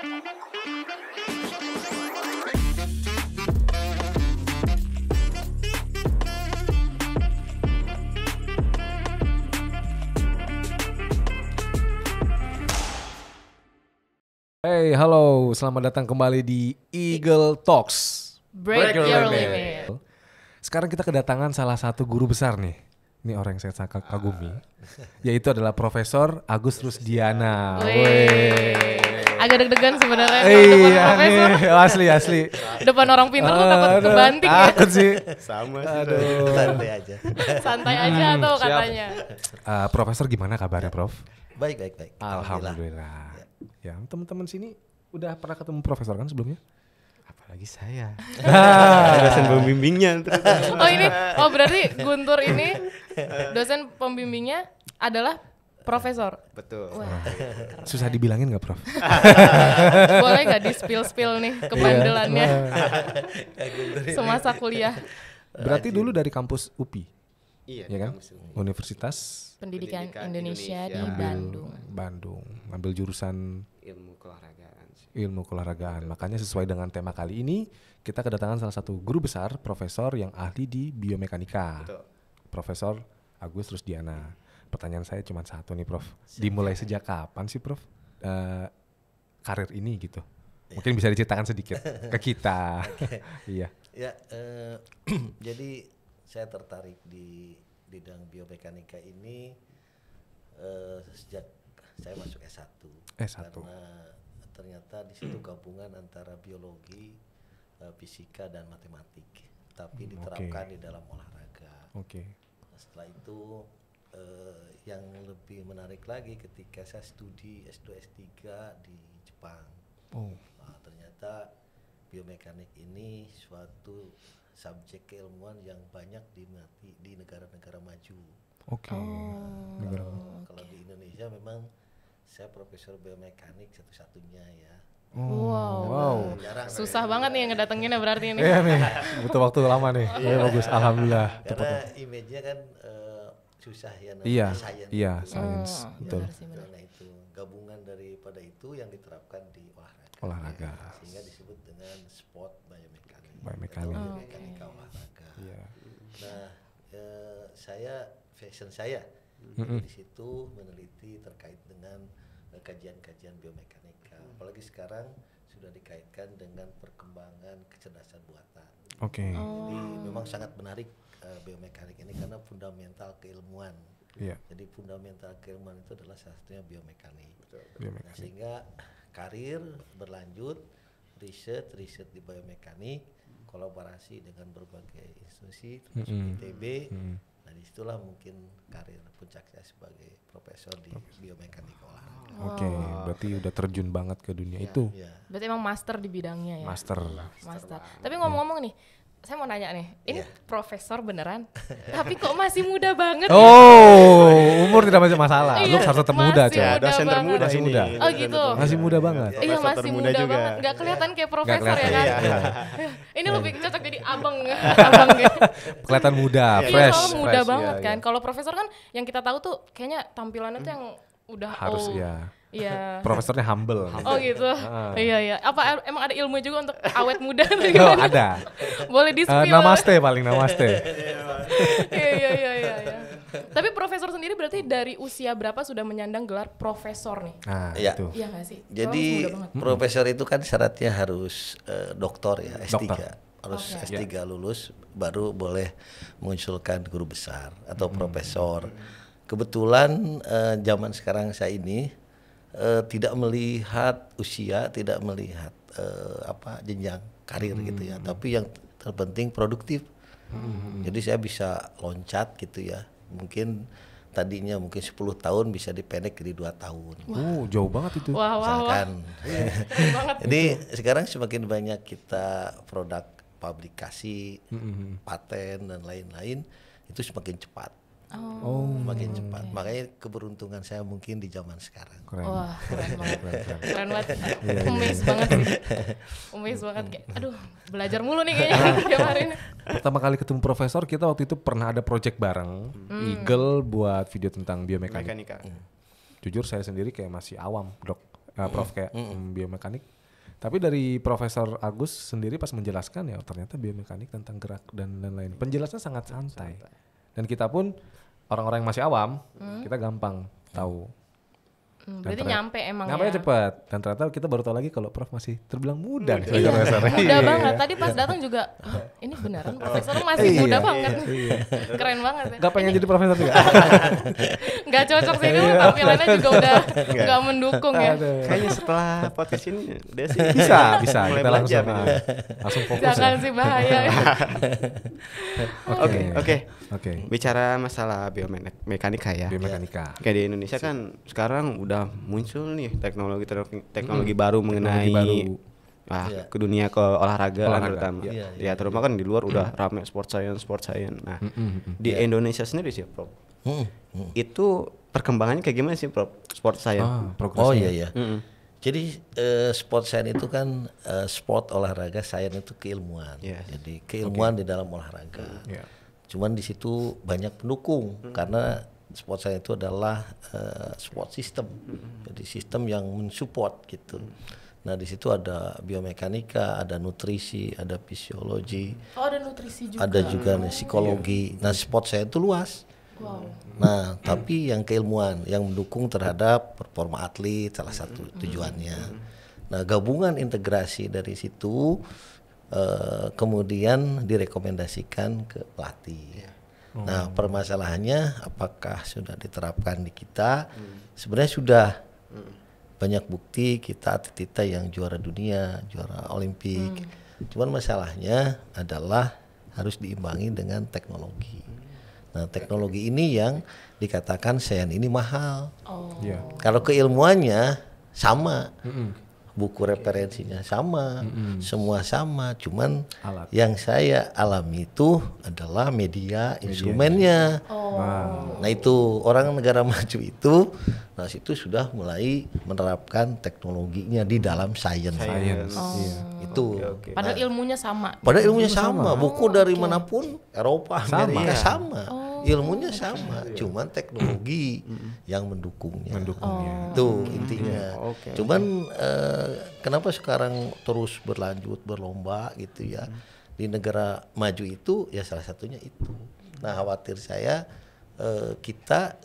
Hey, halo, selamat datang kembali di Eagle Talks. Break, your limit. Sekarang kita kedatangan salah satu guru besar nih. Ini orang yang saya kagumi, ah. yaitu adalah Profesor Agus Rusdiana. Wey agak deg-degan sebenarnya iya, depan iya, profesor. Nih, asli asli. Depan orang pintar tuh takut kebanting ya. Takut sih. Sama sih. Aduh. Santai aja. Santai aja hmm, tuh katanya. Uh, profesor gimana kabarnya, Prof? Baik, baik, baik. Alhamdulillah. Ya, ya teman-teman sini udah pernah ketemu profesor kan sebelumnya? apalagi saya. dosen pembimbingnya. oh ini, oh berarti Guntur ini dosen pembimbingnya adalah Profesor. Betul. Wah. Susah dibilangin nggak, Prof? Boleh nggak di spill spill nih iya. kebandelannya semasa kuliah? Berarti dulu dari kampus UPI. Iya, ya kan? Universitas Pendidikan, Pendidikan Indonesia, Indonesia di Bandung. Bandung, ambil jurusan ilmu keolahragaan. Ilmu keolahragaan. Makanya sesuai dengan tema kali ini, kita kedatangan salah satu guru besar, profesor yang ahli di biomekanika. Betul. Profesor Agus Rusdiana pertanyaan saya cuma satu nih Prof. Siap. Dimulai sejak kapan sih Prof uh, karir ini gitu? Iya. Mungkin bisa diceritakan sedikit ke kita. iya. Ya, uh, jadi saya tertarik di bidang biomekanika ini uh, sejak saya masuk S1. S1. Karena ternyata di situ gabungan antara biologi, uh, fisika dan matematik, tapi hmm, diterapkan okay. di dalam olahraga. Oke. Okay. Setelah itu uh, yang lebih menarik lagi ketika saya studi S2 S3 di Jepang. Oh. Nah, ternyata biomekanik ini suatu subjek keilmuan yang banyak diminati di negara-negara maju. Oke. Okay. Oh, nah, Kalau, kalau di Indonesia memang saya profesor biomekanik satu-satunya ya. Oh. wow, wow. Jarang susah ya. banget nih yang ngedatenginnya berarti ini. Iya nih, butuh waktu lama nih. Iya, iya bagus, alhamdulillah. Karena ya. image-nya kan uh, susah ya namanya iya, science. Iya, science. Oh. betul. Benar sih, Karena itu gabungan daripada itu yang diterapkan di olahraga. Olahraga. Ya, sehingga disebut dengan sport biomekanik. Biomekanik. Oh, biomekanika okay. olahraga. Iya. Nah, e, saya fashion saya mm -hmm. di situ meneliti terkait dengan eh, kajian-kajian biomekanika. Hmm. Apalagi sekarang sudah dikaitkan dengan perkembangan kecerdasan buatan. Oke. Okay. Oh. Jadi memang sangat menarik uh, biomekanik ini karena fundamental keilmuan. Yeah. Jadi fundamental keilmuan itu adalah salah satunya biomekanik. Betul, biomekanik. Nah, sehingga karir berlanjut, riset, riset di biomekanik, kolaborasi dengan berbagai institusi termasuk mm ITB. Mm -hmm. Nah disitulah mungkin karir puncaknya sebagai profesor di biomekanik olahraga. Oke, okay, berarti udah terjun banget ke dunia ya, itu. Ya. Berarti emang master di bidangnya ya. Master. Master. master. Tapi ngomong-ngomong nih, saya mau nanya nih, ini yeah. profesor beneran, tapi kok masih muda banget? Ya? Oh, ya? umur tidak masih masalah. Iya, Lu harus tetap muda, aja. Oh, gitu. dosen termuda masih muda. Oh gitu. Masih muda banget. Iya, masih muda juga. banget. Gak kelihatan kayak profesor ya kelihatan. ya kan? Iya. ini lebih cocok jadi abang, iya. abang gitu. kelihatan muda, fresh. Iya, muda fresh, banget iya, kan. Kalau profesor kan yang kita tahu tuh kayaknya tampilannya tuh yang udah harus ya Yeah. Profesornya humble. Oh gitu. Uh. Iya iya. Apa er, emang ada ilmu juga untuk awet muda Oh, ada. Boleh di uh, Namaste paling namaste. Iya, iya iya iya iya. Tapi profesor sendiri berarti dari usia berapa sudah menyandang gelar profesor nih? Nah, iya. Itu. Iya gak sih? Oh, Jadi profesor itu kan syaratnya harus uh, doktor ya, S3. Dokter. Harus okay. S3 yeah. lulus baru boleh mengusulkan guru besar atau hmm. profesor. Kebetulan uh, zaman sekarang saya ini uh, tidak melihat usia, tidak melihat uh, apa jenjang karir hmm. gitu ya, hmm. tapi yang terpenting produktif. Hmm. Jadi saya bisa loncat gitu ya. Mungkin tadinya mungkin 10 tahun bisa dipendek jadi dua tahun. Wow, oh, jauh banget itu. Wah, wah, wah. Iya, jadi sekarang semakin banyak kita produk publikasi, mm -hmm. paten dan lain-lain itu semakin cepat. Oh. oh. Makin cepat. Makanya keberuntungan saya mungkin di zaman sekarang. Keren. Wah, keren banget. keren, banget. Umis banget. Iya, iya, iya. Umis banget kayak hmm. aduh, belajar mulu nih kayaknya tiap hari ini. Pertama kali ketemu profesor kita waktu itu pernah ada project bareng hmm. Eagle buat video tentang biomekanik. Mekanika. Hmm. Jujur saya sendiri kayak masih awam, Dok. Uh, prof kayak mm, biomekanik tapi dari Profesor Agus sendiri pas menjelaskan ya ternyata biomekanik tentang gerak dan lain-lain. Penjelasannya sangat santai. Dan kita pun orang-orang yang masih awam hmm. kita gampang tahu. Hmm, berarti nyampe emang nyampe ya. cepat dan ternyata kita baru tahu lagi kalau prof masih terbilang muda nih. Hmm, iya. Iya. iya, muda banget tadi pas iya. datang juga oh, ini beneran profesor masih iya, muda banget iya, keren banget ya. gak pengen jadi profesor juga gak cocok sih ini, tampilannya juga udah gak, mendukung ya kayaknya setelah podcast ini dia sih bisa bisa mulai kita langsung, ah, langsung fokus jangan ya. sih bahaya oke oke Oke. Okay. Bicara masalah biomekanika ya. Biomekanika. Kayak di Indonesia Sip. kan sekarang udah muncul nih teknologi teknologi hmm. baru teknologi mengenai baru. Nah, yeah. ke dunia ke olahraga, kan olahraga. terutama. Yeah, yeah, ya terutama yeah. kan di luar udah ramai sport science, sport science. Nah, mm -hmm. di yeah. Indonesia sendiri sih, Prof. Mm -hmm. Itu perkembangannya kayak gimana sih, Prof? Sport science. Ah, oh iya iya. Mm -hmm. Jadi uh, sport science itu kan uh, sport olahraga, science itu keilmuan. Yes. Jadi keilmuan okay. di dalam olahraga. Yeah. Cuman di situ banyak pendukung hmm. karena sport saya itu adalah uh, sport system. Hmm. Jadi sistem yang mensupport gitu. Hmm. Nah, di situ ada biomekanika, ada nutrisi, ada fisiologi. Oh, ada nutrisi juga. Ada juga nih psikologi. Iya. Nah, sport saya itu luas. Wow. Nah, tapi yang keilmuan yang mendukung terhadap performa atlet salah satu tujuannya. Nah, gabungan integrasi dari situ Eh, kemudian direkomendasikan ke pelatih. Yeah. Iya. Hmm. Nah permasalahannya apakah sudah diterapkan di kita? Hmm. Sebenarnya sudah hmm. banyak bukti kita atlet kita yang juara dunia, juara olimpik. Hmm. Cuman masalahnya adalah harus diimbangi dengan teknologi. Hmm. Nah, teknologi ini yang dikatakan sen ini mahal. Oh. Yeah. Kalau keilmuannya sama, mm -hmm buku referensinya sama, mm-hmm. semua sama, cuman Alat. yang saya alami itu adalah media, media. instrumennya. Oh. Nah itu orang negara maju itu, nah situ sudah mulai menerapkan teknologinya di dalam sains. Oh. Yeah. Itu. Okay, okay. Padahal nah, ilmunya sama. Padahal ilmunya sama, sama. buku dari okay. manapun Eropa, sama. Amerika sama. Oh ilmunya oh. sama iya. cuman teknologi yang mendukungnya mendukungnya oh. tuh intinya hmm. okay. cuman uh, kenapa sekarang terus berlanjut berlomba gitu ya mm. di negara maju itu ya salah satunya itu nah khawatir saya uh, kita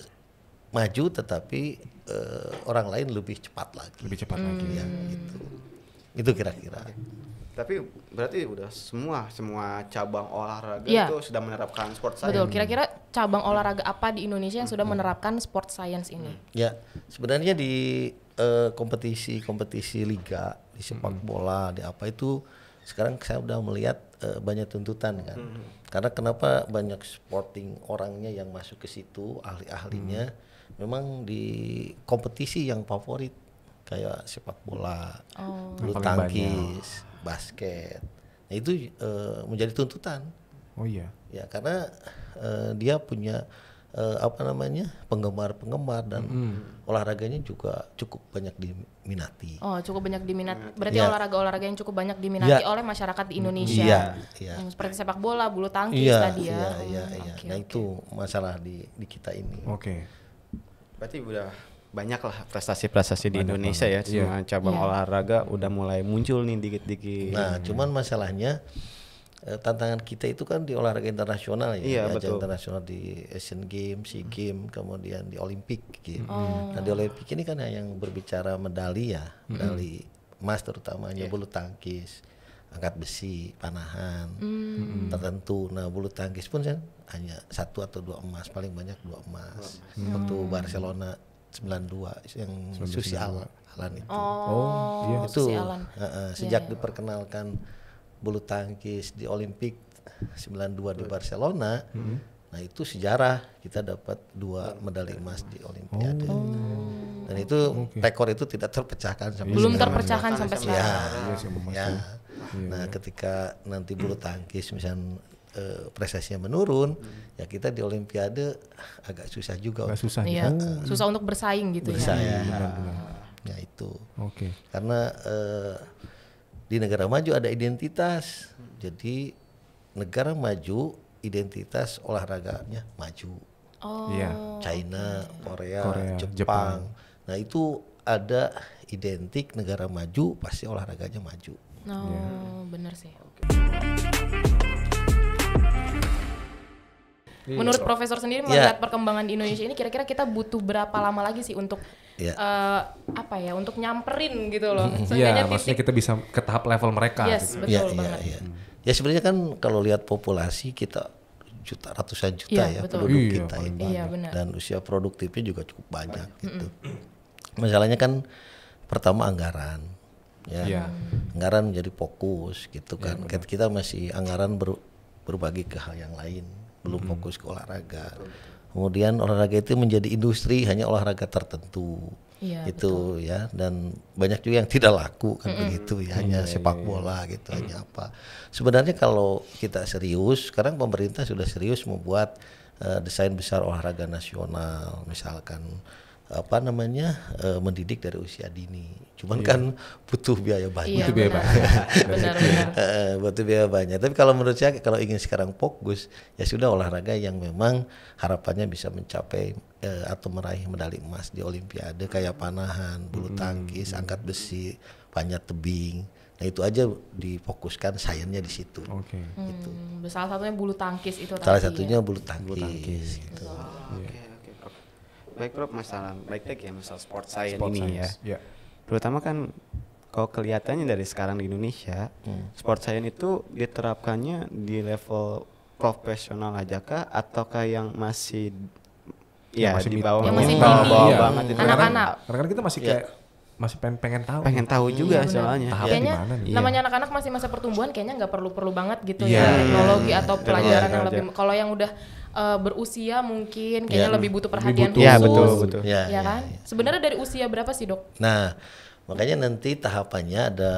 maju tetapi uh, orang lain lebih cepat lagi lebih cepat mm. lagi ya mm. gitu itu kira-kira tapi berarti udah semua semua cabang olahraga yeah. itu sudah menerapkan sport science. Betul. Kira-kira cabang hmm. olahraga apa di Indonesia yang sudah hmm. menerapkan sport science ini? Hmm. Ya, sebenarnya di eh, kompetisi-kompetisi uh, liga di sepak bola di apa itu sekarang saya sudah melihat uh, banyak tuntutan kan. -hmm. Karena kenapa banyak sporting orangnya yang masuk ke situ, ahli-ahlinya -hmm. memang di kompetisi yang favorit kayak sepak bola, oh. bulu tangkis, banyak. basket. Nah, itu uh, menjadi tuntutan. Oh iya ya karena uh, dia punya uh, apa namanya penggemar-penggemar dan mm. olahraganya juga cukup banyak diminati. Oh, cukup banyak diminati. Ya. Berarti olahraga-olahraga ya. yang cukup banyak diminati ya. oleh masyarakat di Indonesia. Iya, ya. Seperti sepak bola, bulu tangkis ya, tadi ya. Iya, iya, hmm, iya. Okay, nah, okay. itu masalah di di kita ini. Oke. Okay. Berarti udah banyak lah prestasi-prestasi di Indonesia banget. ya, cuma iya. yeah. cabang yeah. olahraga udah mulai muncul nih dikit-dikit. Nah, cuman masalahnya Eh, tantangan kita itu kan di olahraga internasional ya, iya, di internasional di Asian Games, Sea hmm. Games, kemudian di Olimpik gitu. Oh. Nah, di Olimpik ini kan yang berbicara medali ya, hmm. medali emas terutamanya yeah. bulu tangkis, angkat besi, panahan hmm. tertentu. Nah, bulu tangkis pun kan hanya satu atau dua emas, paling banyak dua emas. Mm-hmm. Waktu Barcelona 92 yang Susi Alan itu. Oh, oh iya. itu uh, uh, sejak yeah. diperkenalkan bulu tangkis di Olimpik 92 di Barcelona. Hmm. Nah, itu sejarah kita dapat dua medali emas di Olimpiade. Oh. Dan itu okay. rekor itu tidak terpecahkan sampai Belum sekarang. terpecahkan sampai iya, sekarang. Ya. ya. Nah, iya. ketika nanti bulu tangkis misalnya eh, prestasinya menurun, hmm. ya kita di Olimpiade agak susah juga. Agak susah, ya. Uh, susah untuk bersaing gitu bersaing. ya. Bersaing, ya. ya itu. Oke. Okay. Karena uh, di negara maju ada identitas. Jadi negara maju identitas olahraganya maju. Oh. Yeah. China, Korea, Korea Jepang. Jepang. Nah, itu ada identik negara maju pasti olahraganya maju. Oh, yeah. benar sih. Menurut iya. profesor sendiri iya. melihat yeah. perkembangan di Indonesia ini kira-kira kita butuh berapa lama lagi sih untuk yeah. Iya. uh, apa ya untuk nyamperin gitu loh. Iya, yeah, maksudnya kita bisa ke tahap level mereka. Yes, gitu. betul yeah, iya, banget. Yeah, yeah. Hmm. Ya sebenarnya kan kalau lihat populasi kita juta ratusan juta yeah, ya betul. penduduk yeah, kita ini yeah, iya, dan usia produktifnya juga cukup banyak mm gitu. Masalahnya kan pertama anggaran ya. Yeah. Anggaran menjadi fokus gitu kan. Yeah, kita masih anggaran ber, berbagi ke hal yang lain, belum -hmm. fokus ke olahraga. Betul Kemudian olahraga itu menjadi industri hanya olahraga tertentu. ya, itu betul. ya dan banyak juga yang tidak laku kan mm -hmm. begitu ya hanya mm -hmm. sepak iya, iya. bola gitu mm -hmm. hanya apa sebenarnya kalau kita serius sekarang pemerintah sudah serius membuat uh, desain besar olahraga nasional misalkan apa namanya uh, mendidik dari usia dini. Cuman iya. kan butuh biaya banyak. butuh iya, biaya banyak. benar, iya. benar. Eh, butuh biaya banyak. Tapi kalau menurut saya kalau ingin sekarang fokus ya sudah olahraga yang memang harapannya bisa mencapai uh, atau meraih medali emas di olimpiade kayak panahan, bulu mm-hmm. tangkis, hmm. angkat besi, panjat tebing. Nah itu aja difokuskan sayangnya di situ. Oke. Okay. Gitu. Hmm, salah satunya bulu tangkis itu. Salah ya. satunya ya? bulu tangkis. Bulu tangkis. Gitu. Oh, iya. okay baik Prof masalah baik ya masalah sport science sport ini science. ya. Yeah. Terutama kan kalau kelihatannya dari sekarang di Indonesia, hmm. sport science itu diterapkannya di level profesional aja kah ataukah yang masih ya, ya masih di bawah yang masih bawah, bawah iya. banget anak-anak. Karena karena kita masih iya. kayak masih pengen pengen tahu. Pengen tahu iya, juga iya, soalnya. Tahap kayaknya dimana, namanya anak-anak masih masa pertumbuhan kayaknya nggak perlu-perlu banget gitu yeah. ya iya, teknologi atau pelajaran yeah. yang lebih kalau yang udah uh, berusia mungkin kayaknya ya, lebih butuh perhatian lebih butuh. Ya, khusus. Ya betul betul. Kan? Ya, ya kan? Ya, Sebenarnya dari usia berapa sih dok? Nah makanya nanti tahapannya ada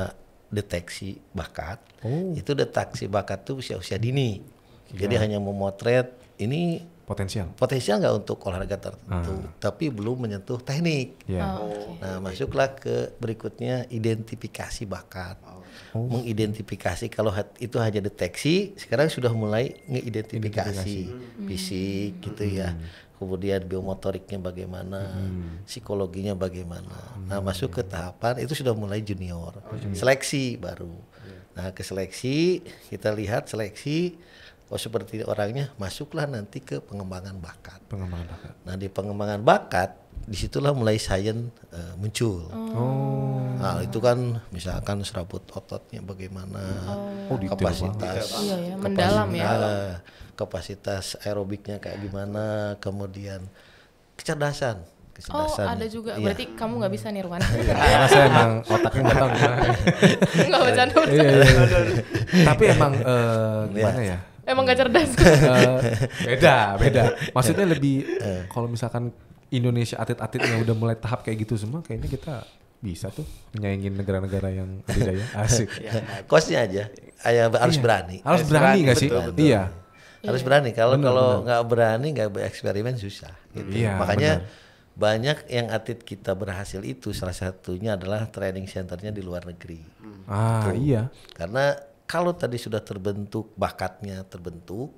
deteksi bakat. Oh. Itu deteksi bakat tuh usia-usia dini. Jadi hanya memotret ini potensial potensial nggak untuk olahraga tertentu uh. tapi belum menyentuh teknik yeah. oh, nah, nah masuklah ke berikutnya identifikasi bakat oh. oh. mengidentifikasi kalau itu hanya deteksi sekarang sudah mulai mengidentifikasi fisik hmm. gitu ya hmm. kemudian biomotoriknya bagaimana hmm. psikologinya bagaimana nah, hmm. nah masuk ke tahapan itu sudah mulai junior, oh, junior. seleksi baru iya. nah ke seleksi kita lihat seleksi Oh seperti orangnya masuklah nanti ke pengembangan bakat. Pengembangan bakat. Nah di pengembangan bakat disitulah mulai sains uh, muncul. Oh. Nah itu kan misalkan serabut ototnya bagaimana, oh. oh kapasitas, oh, iya, ya. mendalam kapasitas, ya. Eh, kapasitas aerobiknya kayak gimana, kemudian kecerdasan oh, kecerdasan. Oh ada juga, iya. berarti kamu nggak bisa nih Ruan. Iya. Karena saya emang otaknya nggak tahu Nggak bercanda iya, iya, Tapi emang uh, gimana ya? Emang gak cerdas. uh, beda, beda. Maksudnya eh, lebih eh. kalau misalkan Indonesia atlet-atlet yang udah mulai tahap kayak gitu semua, kayaknya kita bisa tuh menyaingin negara-negara yang ya Asik. Kosnya aja. Ayah iya. harus berani. Harus berani nggak sih? Betul, Iya. Harus berani. Kalau kalau nggak berani nggak bereksperimen susah. Gitu. Iya, Makanya bener banyak yang atlet kita berhasil itu salah satunya adalah training centernya di luar negeri. Ah Tuh. Gitu. iya. Karena kalau tadi sudah terbentuk bakatnya terbentuk,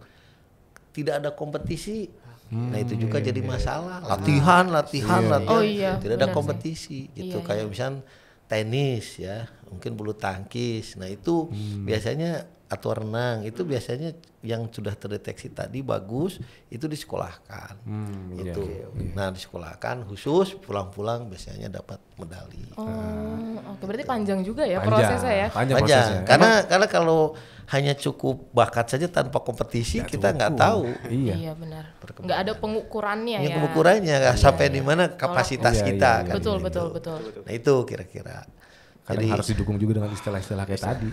tidak ada kompetisi. Hmm, nah itu juga iya, jadi masalah. Iya. Latihan, latihan, iya. latihan. Oh, iya, tidak ada kompetisi sih. gitu. Iya, iya, Kayak misalnya tenis ya, mungkin bulu tangkis. Nah itu hmm. biasanya atau renang itu biasanya yang sudah terdeteksi tadi bagus itu disekolahkan hmm, itu iya, iya. nah disekolahkan khusus pulang-pulang biasanya dapat medali oh hmm. oke berarti panjang juga ya panjang, prosesnya ya panjang, panjang. Prosesnya. karena Emang? karena kalau hanya cukup bakat saja tanpa kompetisi gak kita nggak tahu iya, iya benar nggak ada pengukurannya iya, ya, pengukurannya iya, sampai iya. di mana kapasitas iya, kita iya, iya. kan iya. betul, betul gitu. betul betul nah itu kira-kira Jadi, harus didukung juga dengan istilah-istilah kayak tadi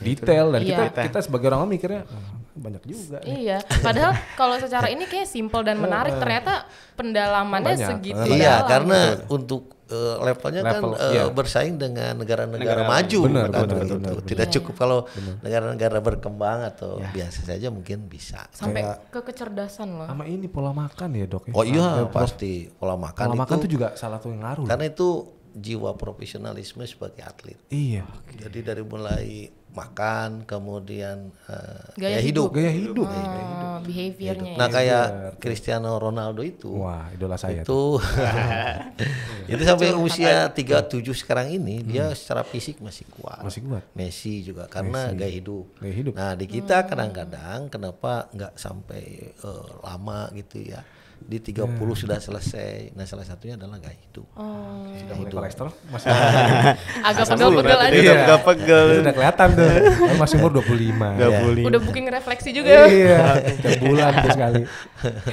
Iya, detail dan iya. kita sebagai orang mikirnya banyak juga. Nih. Iya, padahal kalau secara ini kayak simple dan menarik, ternyata pendalamannya banyak. segitu. Iya, karena Betul. untuk uh, levelnya kan, Level, kan uh, iya. bersaing dengan negara-negara maju. bener, bener, bener, Tidak bener. cukup kalau negara-negara berkembang atau ya. biasa saja mungkin bisa. Sampai Kayak, ke kecerdasan loh. Sama ini pola makan ya dok. Ya? Oh iya pola, pasti pola makan. Pola itu, makan itu juga salah satu yang ngaruh. Karena itu jiwa profesionalisme sebagai atlet. Iya. Okay. Jadi dari mulai makan, kemudian uh, gaya, gaya hidup. hidup, gaya hidup, oh, hidup. behaviornya. Nah ya. kayak Cristiano Ronaldo itu, wah idola saya itu, itu sampai usia 37 sekarang ini hmm. dia secara fisik masih kuat. Masih kuat. Messi juga karena Messi. gaya hidup. Gaya hidup. Nah di kita hmm. kadang-kadang hmm. kenapa nggak sampai uh, lama gitu ya? di 30 hmm. sudah selesai. Nah, salah satunya adalah gak itu. Oh. Sudah mulai kolesterol masih agak pegel-pegel aja. Udah pegel. Iya. Sudah kelihatan tuh. masih umur 25. 25. Udah booking refleksi juga. Iya, bulan bulan sekali.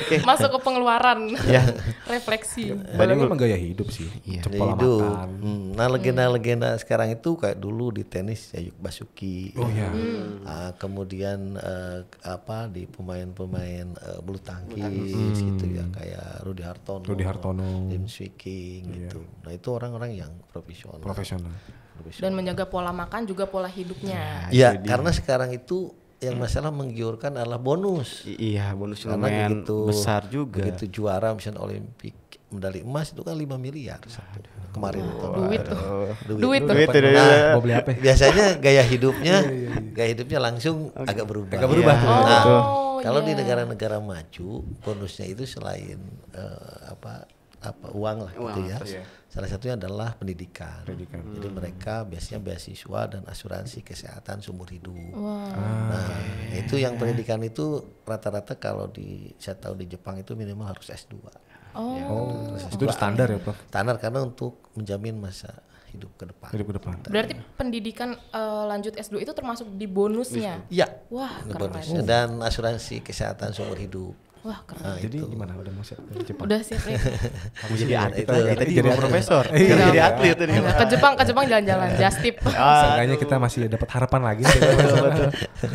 Masuk ke pengeluaran. ya. Refleksi. Iya. Banyak memang gaya hidup sih. Ya, cepat hidup. Makan. Nah legenda-legenda hmm. sekarang itu kayak dulu di tenis Yayuk Basuki. Oh ya. Hmm. Uh, kemudian uh, apa di pemain-pemain uh, bulu tangkis hmm. gitu ya hmm. kayak Rudy Hartono. Rudy Hartono. James Viking yeah. gitu. Nah itu orang-orang yang profesional. Profesional. profesional. Dan menjaga pola makan juga pola hidupnya. Iya, ya, karena sekarang itu yang hmm. masalah menggiurkan adalah bonus. I iya, bonus Karena begitu, besar juga. Begitu juara misalnya Olimpik medali emas itu kan 5 miliar satu. Kemarin itu. Duit tuh. Duit, duit, tuh. duit, duit, nah, apa? Biasanya gaya hidupnya iya, iya, iya. gaya hidupnya langsung okay. agak berubah. Agak berubah. Ya. Oh, Nah, kalau yeah. di negara-negara maju bonusnya itu selain uh, apa apa uang lah gitu uang, gitu ya. Iya. Salah satunya adalah pendidikan. pendidikan. Hmm. Jadi mereka biasanya beasiswa dan asuransi kesehatan seumur hidup. Wow. Ah, nah, okay. itu yang pendidikan itu rata-rata kalau di saya tahu di Jepang itu minimal harus S2. Oh. Ya, harus S2. Itu standar ya, pak Standar karena untuk menjamin masa hidup ke depan. Hidup ke depan. Gitu. Berarti ya. pendidikan uh, lanjut S2 itu termasuk di bonusnya. Iya. Wah, keren. Dan asuransi kesehatan seumur hidup. Wah keren. Nah, Jadi itu. gimana udah mau siap ke Jepang? Udah siap nih. Ya. Kamu jadi iya, atlet Kita jadi profesor. Iya, jadi atlet tadi. Iya, ke Jepang ke Jepang jalan-jalan iya. just tip. Ah, Seenggaknya kita masih dapat harapan lagi.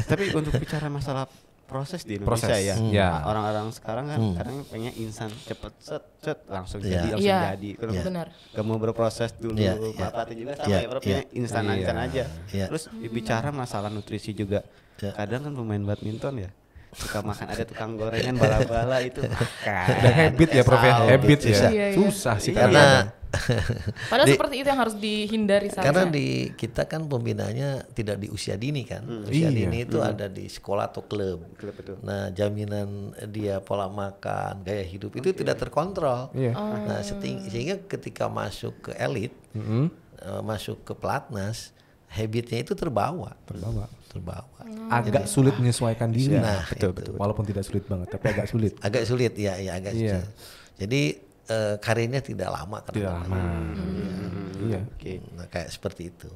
Tapi untuk bicara masalah proses di Indonesia proses. ya. Hmm. Yeah. Orang-orang sekarang kan hmm. kadang pengen instan cepet set set langsung yeah. jadi langsung yeah. jadi. Iya. yeah. Benar. Kamu berproses dulu yeah. bapaknya juga sama yeah. ya instan aja. Terus bicara masalah nutrisi juga. Kadang kan pemain badminton ya suka makan ada tukang gorengan bala-bala itu makan habit ya prof ya habit ya susah, gitu. iya, iya. susah sih iya. karena Padahal di, seperti itu yang harus dihindari saja. Karena di kita kan pembinaannya tidak di usia dini kan. Hmm. Usia iya. dini itu hmm. ada di sekolah atau klub. klub itu Nah, jaminan dia pola makan, gaya hidup okay. itu tidak terkontrol. Yeah. Oh. Nah, sehingga ketika masuk ke elit, mm -hmm. masuk ke pelatnas, habitnya itu terbawa. Terbawa terbawa. Hmm. Agak Jadi, sulit ah, menyesuaikan iya. diri. Nah, betul, itu, betul. Walaupun tidak sulit banget, tapi agak sulit. agak sulit ya, ya agak yeah. Jadi uh, karirnya tidak lama Karena Tidak lama. Hmm. Hmm. Iya. Okay. Nah, kayak seperti itu.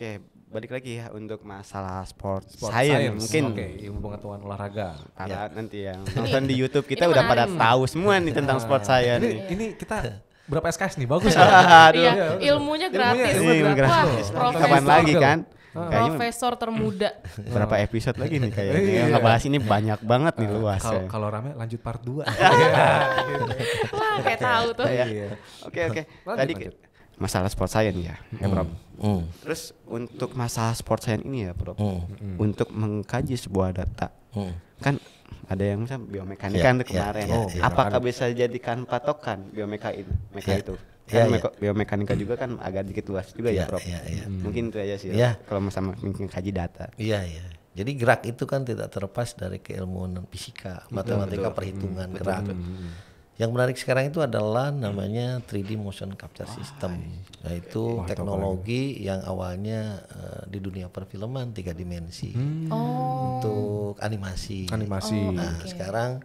Oke, balik lagi ya untuk masalah sport, sport science, science mungkin okay, ilmu pengetahuan olahraga ya. nanti yang nonton di YouTube kita udah pada tahu semua nih tentang ah. sport science ini, ini kita berapa SKS nih bagus ya. Aduh. Iya, iya, ilmunya gratis. Ilmunya gratis. Wah, iya. Kapan lagi kan? Kayaknya profesor termuda. Berapa episode lagi nih kayaknya? Iya. Yang ngebahas ini banyak banget nih luas. Kalau kalau rame lanjut part 2. Gitu. Wah, kayak tahu tuh. Oke oke. Tadi masalah sport science ya, ya Bro. Mm. Hmm. Terus untuk masalah sport science ini ya Bro, mm. Hmm. untuk mengkaji sebuah data, mm. kan ada yang bisa biomekanika iya, kan yeah, kemarin. Yeah, yeah, Apakah bisa jadikan patokan biomeka yeah. itu? Iya. Iya, kan yeah, yeah. biomekanika juga kan agak dikit luas juga yeah, ya, Prof. Yeah, hmm. yeah. Mungkin itu aja sih yeah. kalau sama mungkin kaji data. Iya, yeah, iya. Yeah. Jadi gerak itu kan tidak terlepas dari keilmuan fisika, matematika, betul, perhitungan betul. Hmm, gerak. Betul. Hmm, yang menarik sekarang itu adalah hmm. namanya 3D motion capture system, iya. yaitu teknologi yang awalnya uh, di dunia perfilman tiga dimensi hmm. oh. untuk animasi. Animasi. Oh, nah okay. sekarang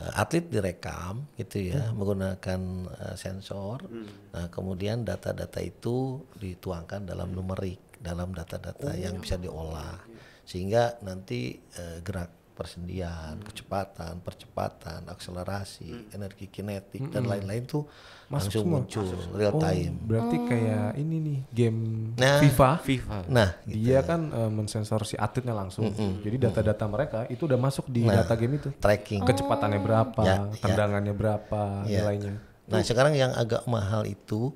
uh, atlet direkam gitu ya hmm. menggunakan uh, sensor. Hmm. Nah kemudian data-data itu dituangkan dalam numerik dalam data-data oh, yang iya. bisa diolah iya. sehingga nanti uh, gerak persendian, hmm. kecepatan, percepatan, akselerasi, hmm. energi kinetik hmm. dan lain-lain tuh masuk langsung semua. muncul masuk real oh, time. Berarti hmm. kayak ini nih game nah, FIFA. FIFA. Nah, gitu. dia ya. kan uh, mensensor si atletnya langsung. Hmm. Jadi data-data mereka itu udah masuk di nah, data game itu. Tracking. Kecepatannya berapa, ya, ya. tendangannya ya. berapa, ya. nilainya. Nah, tuh. sekarang yang agak mahal itu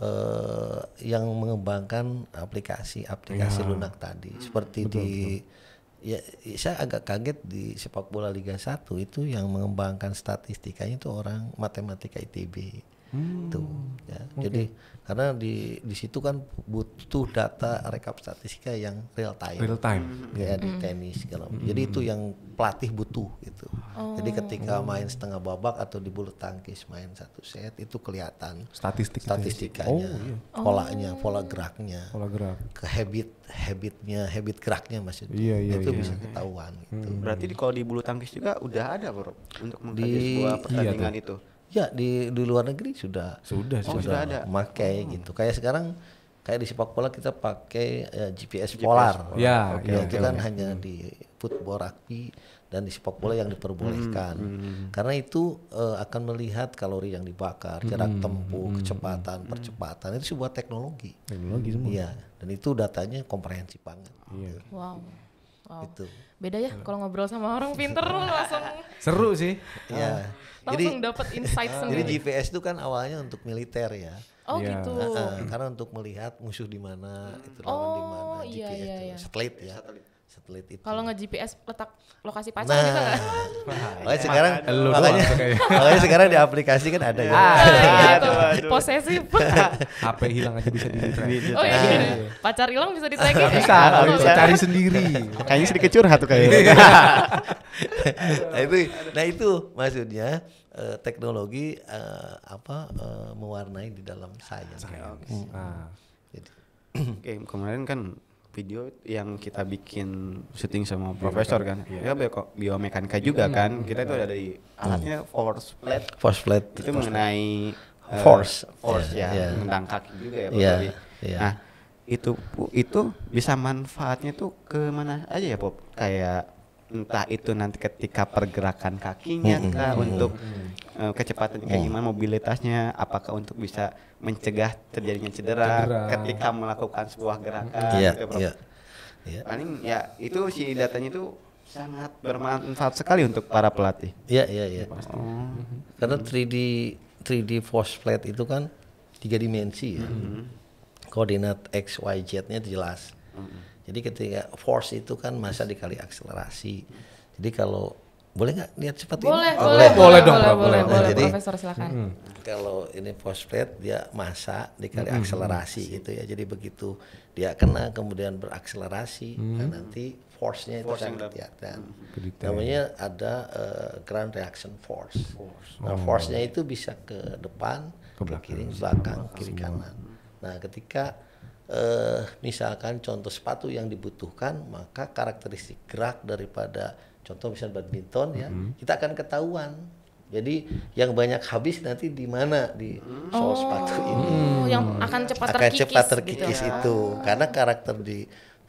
Uh, yang mengembangkan aplikasi-aplikasi ya. lunak tadi hmm. seperti betul, di betul ya saya agak kaget di sepak bola Liga 1 itu yang mengembangkan statistikanya itu orang matematika ITB. Hmm. Tuh. Ya. Okay. Jadi karena di di situ kan butuh data rekap statistika yang real time. Real time. Ya di hmm. tenis segala. Mm. Jadi hmm. itu yang pelatih butuh gitu. Oh. Jadi ketika oh. main setengah babak atau di bulu tangkis main satu set itu kelihatan statistik ya? statistikanya, oh, iya. polanya, oh. pola geraknya. Pola gerak. Ke habit habitnya, habit geraknya maksudnya. Iya, iya, itu iya. bisa ketahuan gitu. Hmm. Berarti di, kalau di bulu tangkis juga udah ada, Bro, untuk mengkaji sebuah iya, pertandingan iya, itu. Ya di di luar negeri sudah sudah oh, sudah, sudah ada. Makai hmm. gitu. Kayak sekarang kayak di sepak bola kita pakai ya, eh, GPS, GPS polar. Ya, okay, ya okay, itu okay. kan hanya hmm. di football rugby dan di sepak bola yang diperbolehkan. Hmm, hmm. Karena itu uh, akan melihat kalori yang dibakar, jarak hmm, tempuh, hmm, kecepatan, hmm. percepatan itu sebuah teknologi. Teknologi semua. Iya, dan itu datanya komprehensif banget. Iya. Gitu. Wow. Wow. Itu. Beda ya hmm. kalau ngobrol sama orang pinter langsung. Seru sih. Iya. Uh, langsung dapat insight sendiri. Jadi GPS itu kan awalnya untuk militer ya. Oh yeah. gitu. Uh, karena untuk melihat musuh di mana, hmm. itu lawan oh, di mana, iya, iya, iya. satelit ya. Satelit satelit itu. Kalau nge GPS letak lokasi pacar nah. gitu nah, sekarang Lu makanya, makanya sekarang di aplikasi kan ada ya. Ah, gitu. Gitu. Posesif. HP hilang aja bisa di Oh iya, nah. pacar hilang bisa di oh, bisa, bisa. cari sendiri. Kayaknya sedikit curhat tuh kayaknya. nah itu, nah itu maksudnya uh, teknologi uh, apa uh, mewarnai di dalam sains. Sains. Gitu. Hmm. Ah. okay, kemarin kan video yang kita bikin syuting sama profesor kan iya. ya kita bio biomekanika iya. juga kan kita itu iya. ada di alatnya force plate force plate itu force mengenai eh, plate. force uh, force yeah, ya yeah. juga ya yeah, yeah. nah itu itu bisa manfaatnya tuh ke mana aja ya Bob. kayak entah itu nanti ketika pergerakan kakinya hmm. kah hmm. untuk uh, kecepatan kayak gimana mobilitasnya apakah untuk bisa mencegah terjadinya cedera, cedera. ketika melakukan sebuah gerakan yeah, gitu, Yeah. Yeah. Iya. Paling ya itu si datanya itu sangat bermanfaat sekali untuk para pelatih. Iya, iya, iya. iya oh. Karena 3D 3D force plate itu kan tiga dimensi ya. -hmm. Koordinat X, Y, Z-nya jelas. -hmm. Jadi ketika force itu kan masa dikali akselerasi. Jadi kalau boleh nggak lihat cepat boleh, ini? Oh, boleh, boleh, boleh dong, boleh, boleh, boleh, jadi, Profesor silakan. Hmm. kalau ini force plate dia masa dikali hmm, hmm, akselerasi hmm. gitu ya. Jadi begitu dia kena kemudian berakselerasi, nah, hmm. nanti force-nya force itu akan dan Hmm. Namanya ada uh, ground reaction force. force. Nah, oh. force-nya itu bisa ke depan, ke belakang, kiri, belakang, kiri kanan. Nah, ketika eh, misalkan contoh sepatu yang dibutuhkan, maka karakteristik gerak daripada contoh misalnya badminton ya, mm-hmm. kita akan ketahuan. Jadi yang banyak habis nanti di mana di sol oh, sepatu ini. Mm-hmm. Oh, yang akan cepat akan terkikis. Cepat terkikis gitu ya. itu karena karakter di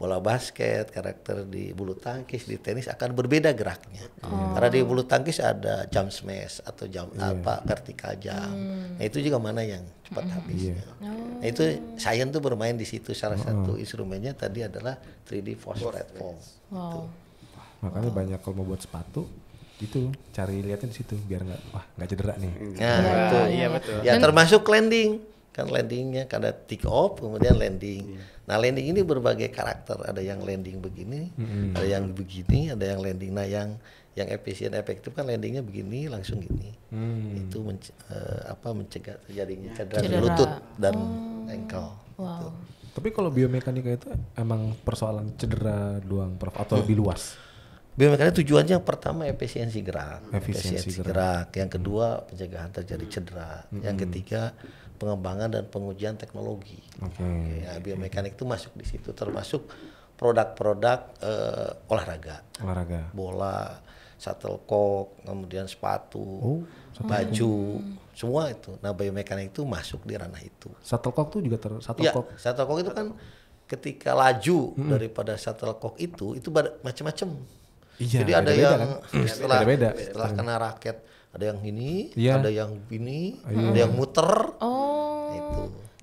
bola basket, karakter di bulu tangkis, di tenis akan berbeda geraknya. Oh. Karena di bulu tangkis ada jump smash atau jam yeah. apa vertikal jam. Hmm. Nah, itu juga mana yang cepat hmm. habisnya. Yeah. Nah, itu sains tuh bermain di situ salah oh. satu instrumennya tadi adalah 3D force platform. Gitu. Wow. Makanya wow. banyak kalau mau buat sepatu itu cari lihatnya di situ biar nggak wah nggak cedera nih. Nah, ya, itu. Iya betul. Ya termasuk landing kan landingnya karena take off kemudian landing. Iya. Nah landing ini berbagai karakter, ada yang landing begini, hmm ada yang begini, ada yang landing. Nah yang yang efisien efektif kan landingnya begini langsung gini, mm. itu menc- uh, apa mencegah terjadinya ya, cedera, cedera. lutut dan oh. ankle. Gitu. Wow. Gitu. Tapi kalau biomekanika itu emang persoalan cedera doang, Prof, atau lebih luas? Biomekanika tujuannya yang pertama efisiensi gerak, efisiensi, gerak. gerak, yang kedua pencegahan terjadi cedera, hmm. yang ketiga pengembangan dan pengujian teknologi. Okay. Ya, biomekanik itu masuk di situ termasuk produk-produk uh, olahraga. Olahraga. Bola, shuttlecock, kemudian sepatu, oh, baju, hmm. semua itu. Nah, biomekanik itu masuk di ranah itu. Shuttlecock itu juga ter shuttlecock. Iya, ya, shuttlecock itu kan ketika laju hmm. daripada shuttlecock itu itu macam-macam. Iya, Jadi ada, ada yang kan? setelah beda -beda. setelah kena raket ada yang ini, yeah. ada yang ini, iya. ada yang muter. Oh. Itu.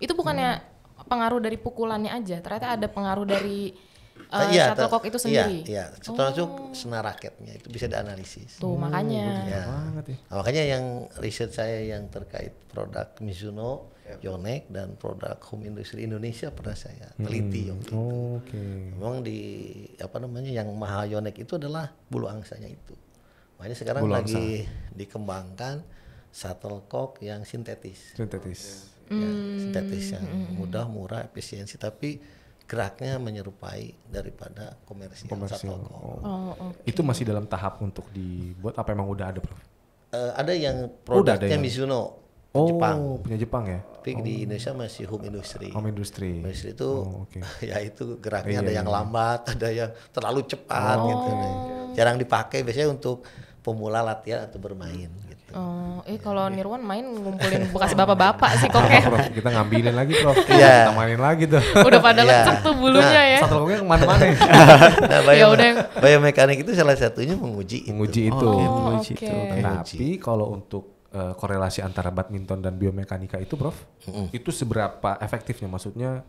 Itu bukannya hmm. pengaruh dari pukulannya aja, ternyata ada pengaruh dari uh, iya, shuttlecock itu sendiri. Iya, iya. termasuk oh. senar raketnya itu bisa dianalisis. Tuh hmm, makanya. Ya. Nah, makanya yang riset saya yang terkait produk Mizuno, Yonex dan produk home industry Indonesia pernah saya hmm. teliti hmm. waktu itu. Oke. Okay. Memang di apa namanya yang mahal Yonex itu adalah bulu angsanya itu. Makanya sekarang lagi sah. dikembangkan shuttlecock yang sintetis. Sintetis. Ya, mm. Sintetis yang hmm, hmm. mudah, murah, efisiensi tapi geraknya menyerupai daripada komersial, komersial. shuttlecock. Oh. Oh, okay. Itu masih dalam tahap untuk dibuat apa emang udah ada, Prof? Uh, ada yang produknya Mizuno. Oh, Jepang. punya Jepang ya? Tapi oh. di Indonesia masih home industry. Home industry. Home industry itu oh, okay. ya itu geraknya eh, ada iya, yang iya. lambat, ada yang terlalu cepat oh. gitu. Jarang dipakai biasanya untuk pemula latihan ya, atau bermain gitu. Oh, eh kalau iya. Nirwan main ngumpulin bekas bapak-bapak sih kok prof, kita ngambilin lagi Prof. Iya. kita mainin lagi tuh. Udah pada yeah. lecek tuh bulunya nah, ya. Satu lagi kemana-mana. Ya? nah, bio, ya udah. biomekanik itu salah satunya menguji itu. Menguji itu. Oh, okay. menguji okay. Nah, tapi kalau untuk uh, korelasi antara badminton dan biomekanika itu Prof, mm -hmm. itu seberapa efektifnya? Maksudnya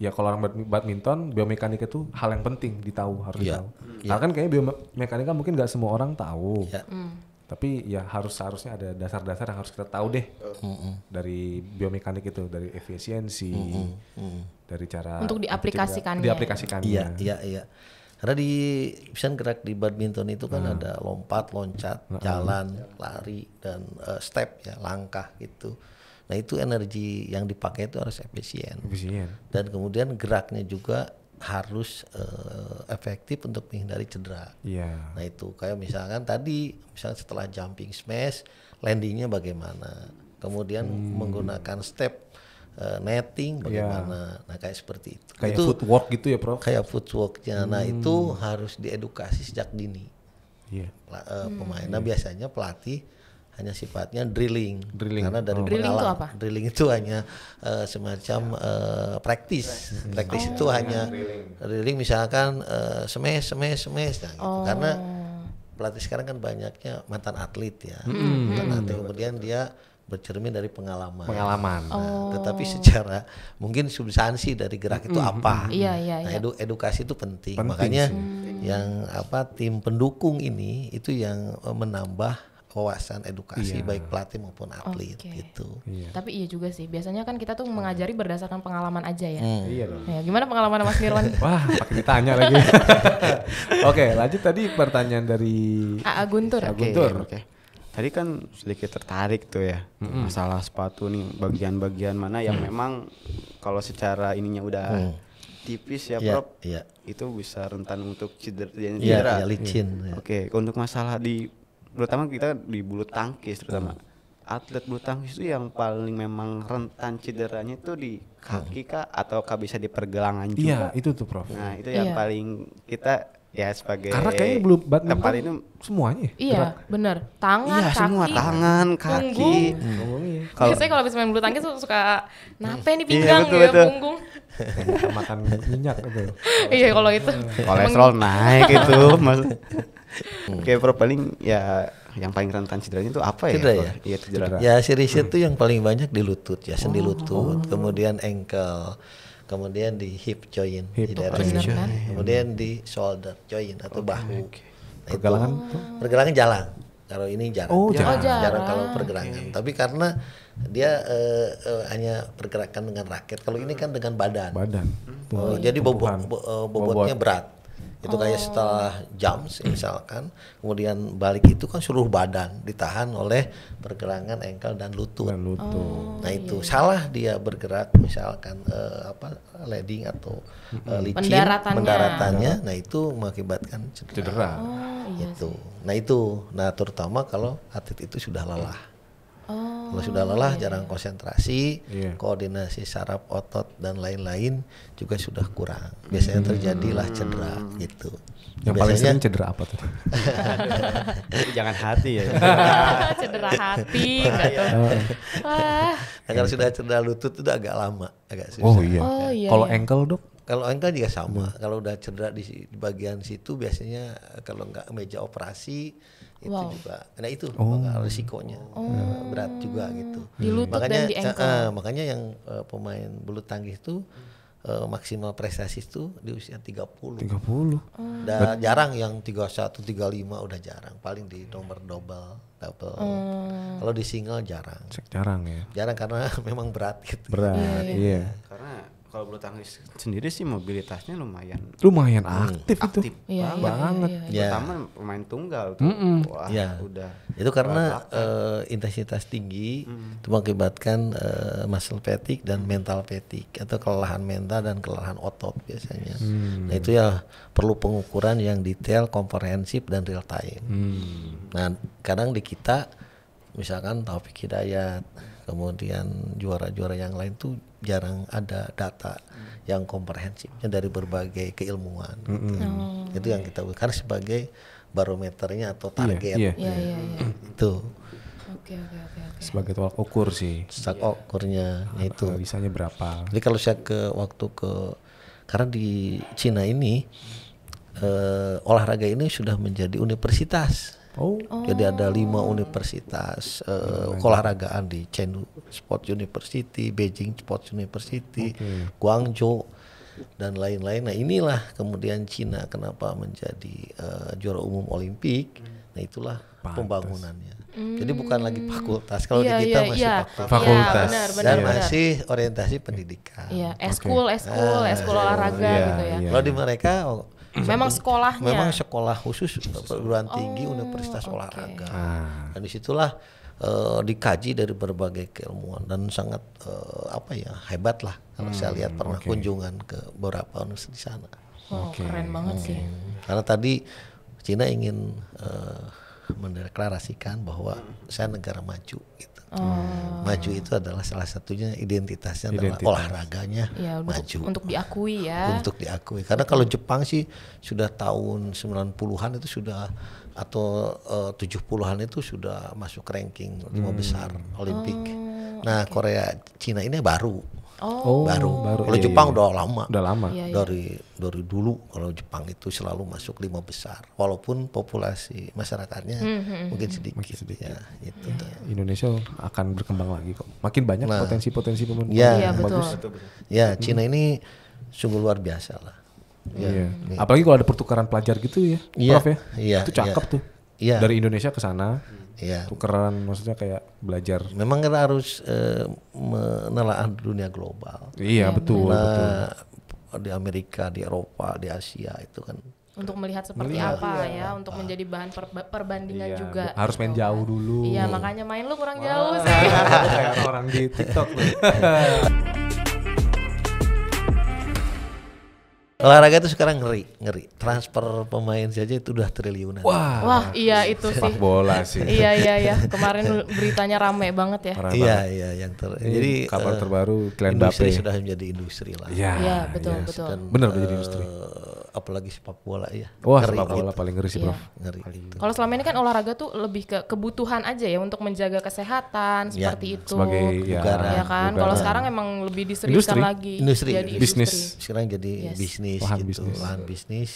ya kalau orang badminton biomekanika itu hal yang penting ditahu harus yeah. tahu. Mm. Karena Nah, kan kayaknya biomekanika kan mungkin nggak semua orang tahu. Yeah. Mm. Tapi ya harus seharusnya ada dasar-dasar yang harus kita tahu deh mm -hmm. dari biomekanik itu, dari efisiensi, mm -hmm. dari cara untuk diaplikasikan. Diaplikasikan. Iya, iya, iya. Karena di bisa gerak di badminton itu kan mm. ada lompat, loncat, hmm. jalan, lari dan uh, step ya, langkah gitu. Nah itu energi yang dipakai itu harus efisien. Efisien. Dan kemudian geraknya juga harus uh, efektif untuk menghindari cedera. Iya. Yeah. Nah itu kayak misalkan tadi, misalnya setelah jumping smash, landingnya bagaimana? Kemudian hmm. menggunakan step uh, netting iya. bagaimana? Yeah. Nah kayak seperti itu. Kayak itu, footwork gitu ya, Prof? Kayak footworknya. Nah, hmm. Nah itu harus diedukasi sejak dini. Iya. Yeah. Uh, pemain. Hmm. biasanya pelatih hanya sifatnya drilling, drilling. karena dari oh. drilling itu apa? Drilling itu hanya uh, semacam uh, praktis, praktis oh. itu hanya drilling, drilling misalkan uh, semes, semes, semes, nah, gitu. Oh. karena pelatih sekarang kan banyaknya mantan atlet ya, mm. Nah, mantan kemudian dia bercermin dari pengalaman. Pengalaman. Nah, oh. Tetapi secara mungkin substansi dari gerak itu mm -hmm. apa? Iya iya. Nah, iya. edu edukasi itu penting. penting Makanya sih. Hmm. yang apa tim pendukung ini itu yang menambah wawasan edukasi yeah. baik pelatih maupun atlet okay. gitu. Yeah. Tapi iya juga sih. Biasanya kan kita tuh mengajari berdasarkan pengalaman aja ya. Mm. Iya dong. Ya, gimana pengalaman Mas Nirwan? Wah, pakai ditanya lagi. Oke, okay, lanjut tadi pertanyaan dari A Guntur. A Guntur. Okay, okay. Tadi kan sedikit tertarik tuh ya mm masalah sepatu nih bagian-bagian mana yang mm. memang kalau secara ininya udah mm. tipis ya, yeah, Prof. Yeah. Itu bisa rentan untuk cedera. Iya, Yeah, yeah, licin. Yeah. Iya. Oke, okay, untuk masalah di terutama kita di bulu tangkis terutama hmm. atlet bulu tangkis itu yang paling memang rentan cederanya itu di kaki hmm. kak atau kak bisa di pergelangan iya, juga. Iya itu tuh prof. Nah itu yang iya. paling kita ya sebagai karena kayaknya belum tempat ini semuanya iya benar bener tangan iya, kaki semua tangan kaki hmm. kalau saya kalau habis main bulu tangkis suka nape nih iya, pinggang iya, betul, ya betul. punggung makan minyak gitu iya kalau gitu. itu kolesterol naik gitu hmm. okay, paling ya yang paling rentan cederanya itu apa ya? cedera ya? Iya cedera. Ya si hmm. itu yang paling banyak di lutut ya, sendi oh. lutut, kemudian ankle, kemudian di hip joint, hip di daerah sini. Iya, iya. kemudian di shoulder joint atau okay, bahu. Okay. Nah, pergelangan? Itu, pergelangan jalan. Kalau ini jarang, oh, jarang, jarang, jarang oh, kalau pergerakan. Okay. Tapi karena dia uh, uh, hanya pergerakan dengan raket, kalau ini kan dengan badan. Badan. Oh, hmm. jadi bobot, bo, uh, bobotnya Bobot. berat itu oh. kayak setelah jam hmm. misalkan kemudian balik itu kan seluruh badan ditahan oleh pergelangan engkel dan lutut, dan lutut. Oh, nah iya, itu iya. salah dia bergerak misalkan uh, apa leading atau uh, licin pendaratannya. pendaratannya nah itu mengakibatkan cedera, cedera. Oh, iya itu nah itu nah terutama kalau atlet itu sudah lelah kalau sudah oh, lelah, yeah. jarang iya. konsentrasi, yeah. koordinasi saraf otot dan lain-lain juga sudah kurang. Hmm. Biasanya terjadilah cedera hmm. gitu. Yang Biasanya, paling sering cedera apa tuh? Jangan hati ya. cedera iya. hati gitu. kalau sudah cedera lutut itu agak lama, agak susah. Oh iya. Oh, iya kalau engkel ankle, Dok? Kalau engkel juga sama. Kalau udah cedera di, di bagian situ biasanya kalau nggak meja operasi itu wow. juga nah itu oh. maka risikonya oh. Eh, berat juga gitu di lutut makanya dan di Uh, makanya yang uh, pemain bulu tangkis itu uh, maksimal prestasi itu di usia 30 30 oh. dan But, jarang yang 31 35 udah jarang paling di nomor double double oh. kalau di single jarang Cek jarang ya jarang karena memang berat gitu berat iya, iya. iya. karena kalau bulu tangkis sendiri sih mobilitasnya lumayan lumayan aktif, hmm, aktif itu aktif iya, iya, banget iya, iya, iya. iya. pertama pemain tunggal tuh mm -mm. wah ya. udah itu karena uh, intensitas tinggi mm. itu mengakibatkan uh, muscle fatigue dan mental fatigue atau kelelahan mental dan kelelahan otot biasanya mm. nah itu ya perlu pengukuran yang detail komprehensif dan real time mm. nah kadang di kita misalkan Taufik Hidayat kemudian juara-juara yang lain tuh jarang ada data hmm. yang komprehensifnya dari berbagai keilmuan. Hmm. Gitu. Hmm. Oh. Itu yang kita bukan sebagai barometernya atau iya, target. yeah. Yeah. Iya, iya. Itu. okay, okay, okay. Sebagai tolak ukur sih. Tolak yeah. ukurnya nah, itu. Bisanya berapa? Jadi kalau saya ke waktu ke karena di Cina ini eh, olahraga ini sudah menjadi universitas. Oh. Jadi ada lima universitas uh, eh, olahragaan di Chengdu Sport University, Beijing Sports University, okay. Guangzhou dan lain-lain. Nah inilah kemudian Cina kenapa menjadi uh, juara umum Olimpik. Nah itulah Pantes. pembangunannya. Hmm. Jadi bukan lagi fakultas. Kalau yeah, di kita yeah, masih yeah. fakultas, fakultas. Yeah, benar, benar, dan benar. masih orientasi pendidikan. Iya, yeah. eskul, eskul, ah, eskul olahraga yeah, gitu ya. Yeah. Kalau di mereka memang sekolahnya memang sekolah khusus perguruan tinggi oh, universitas okay. olahraga ah. dan disitulah uh, dikaji dari berbagai keilmuan dan sangat uh, apa ya hebat lah kalau hmm, saya lihat pernah okay. kunjungan ke beberapa universitas di sana oh, okay. keren banget hmm. sih karena tadi Cina ingin uh, mendeklarasikan bahwa saya negara maju gitu Oh. Maju itu adalah salah satunya identitasnya Identitas. adalah olahraganya ya, untuk, maju. Untuk diakui ya. Untuk diakui. Karena kalau Jepang sih sudah tahun 90-an itu sudah atau eh, uh, 70-an itu sudah masuk ranking lima hmm. besar Olimpik. Oh, nah, okay. Korea Cina ini baru Oh. Baru. baru. Kalau iya, iya, Jepang iya. udah lama. Udah lama. Iya, iya. Dari dari dulu kalau Jepang itu selalu masuk lima besar walaupun populasi masyarakatnya mm -hmm. mungkin sedikit. Makin sedikit. Ya, itu ya. Indonesia akan berkembang lagi kok. Makin banyak nah. potensi-potensi nah, pemain. Iya, ya, betul. bagus. Betul, betul. Ya, hmm. Cina ini sungguh luar biasa lah. Ya, iya. Apalagi kalau ada pertukaran pelajar gitu ya, iya, Prof ya. Iya, itu cakep iya. tuh. Iya. Dari Indonesia ke sana. Hmm ya. tukeran maksudnya kayak belajar memang kita harus uh, menelaah dunia global iya ya, betul, nah, betul di Amerika di Eropa di Asia itu kan untuk melihat seperti melihat, apa iya, ya, apa. untuk ah. menjadi bahan per, perbandingan iya, juga. Harus main gitu kan. jauh kan? dulu. Iya, makanya main lu kurang Wah, jauh sih. Kayak orang di TikTok olahraga itu sekarang ngeri, ngeri. Transfer pemain saja itu udah triliunan. Wah, Wah iya itu sih. Sepak bola sih. iya iya iya. Kemarin beritanya rame banget ya. iya iya yang ter. Ini jadi kabar uh, eh, terbaru Kylian Bape. sudah menjadi industri lah. Iya ya, betul ya. betul. Dan, benar menjadi eh, industri apalagi sepak bola ya. Wah, ngeri sepak bola gitu. paling ngeri sih, Prof. Iya. Ngeri. Gitu. Kalau selama ini kan olahraga tuh lebih ke kebutuhan aja ya untuk menjaga kesehatan ya. seperti itu. Sebagai ya, ya kan. Kalau sekarang emang lebih diseriuskan lagi. Industri, jadi bisnis. Sekarang jadi yes. bisnis lahan gitu, bisnis. lahan bisnis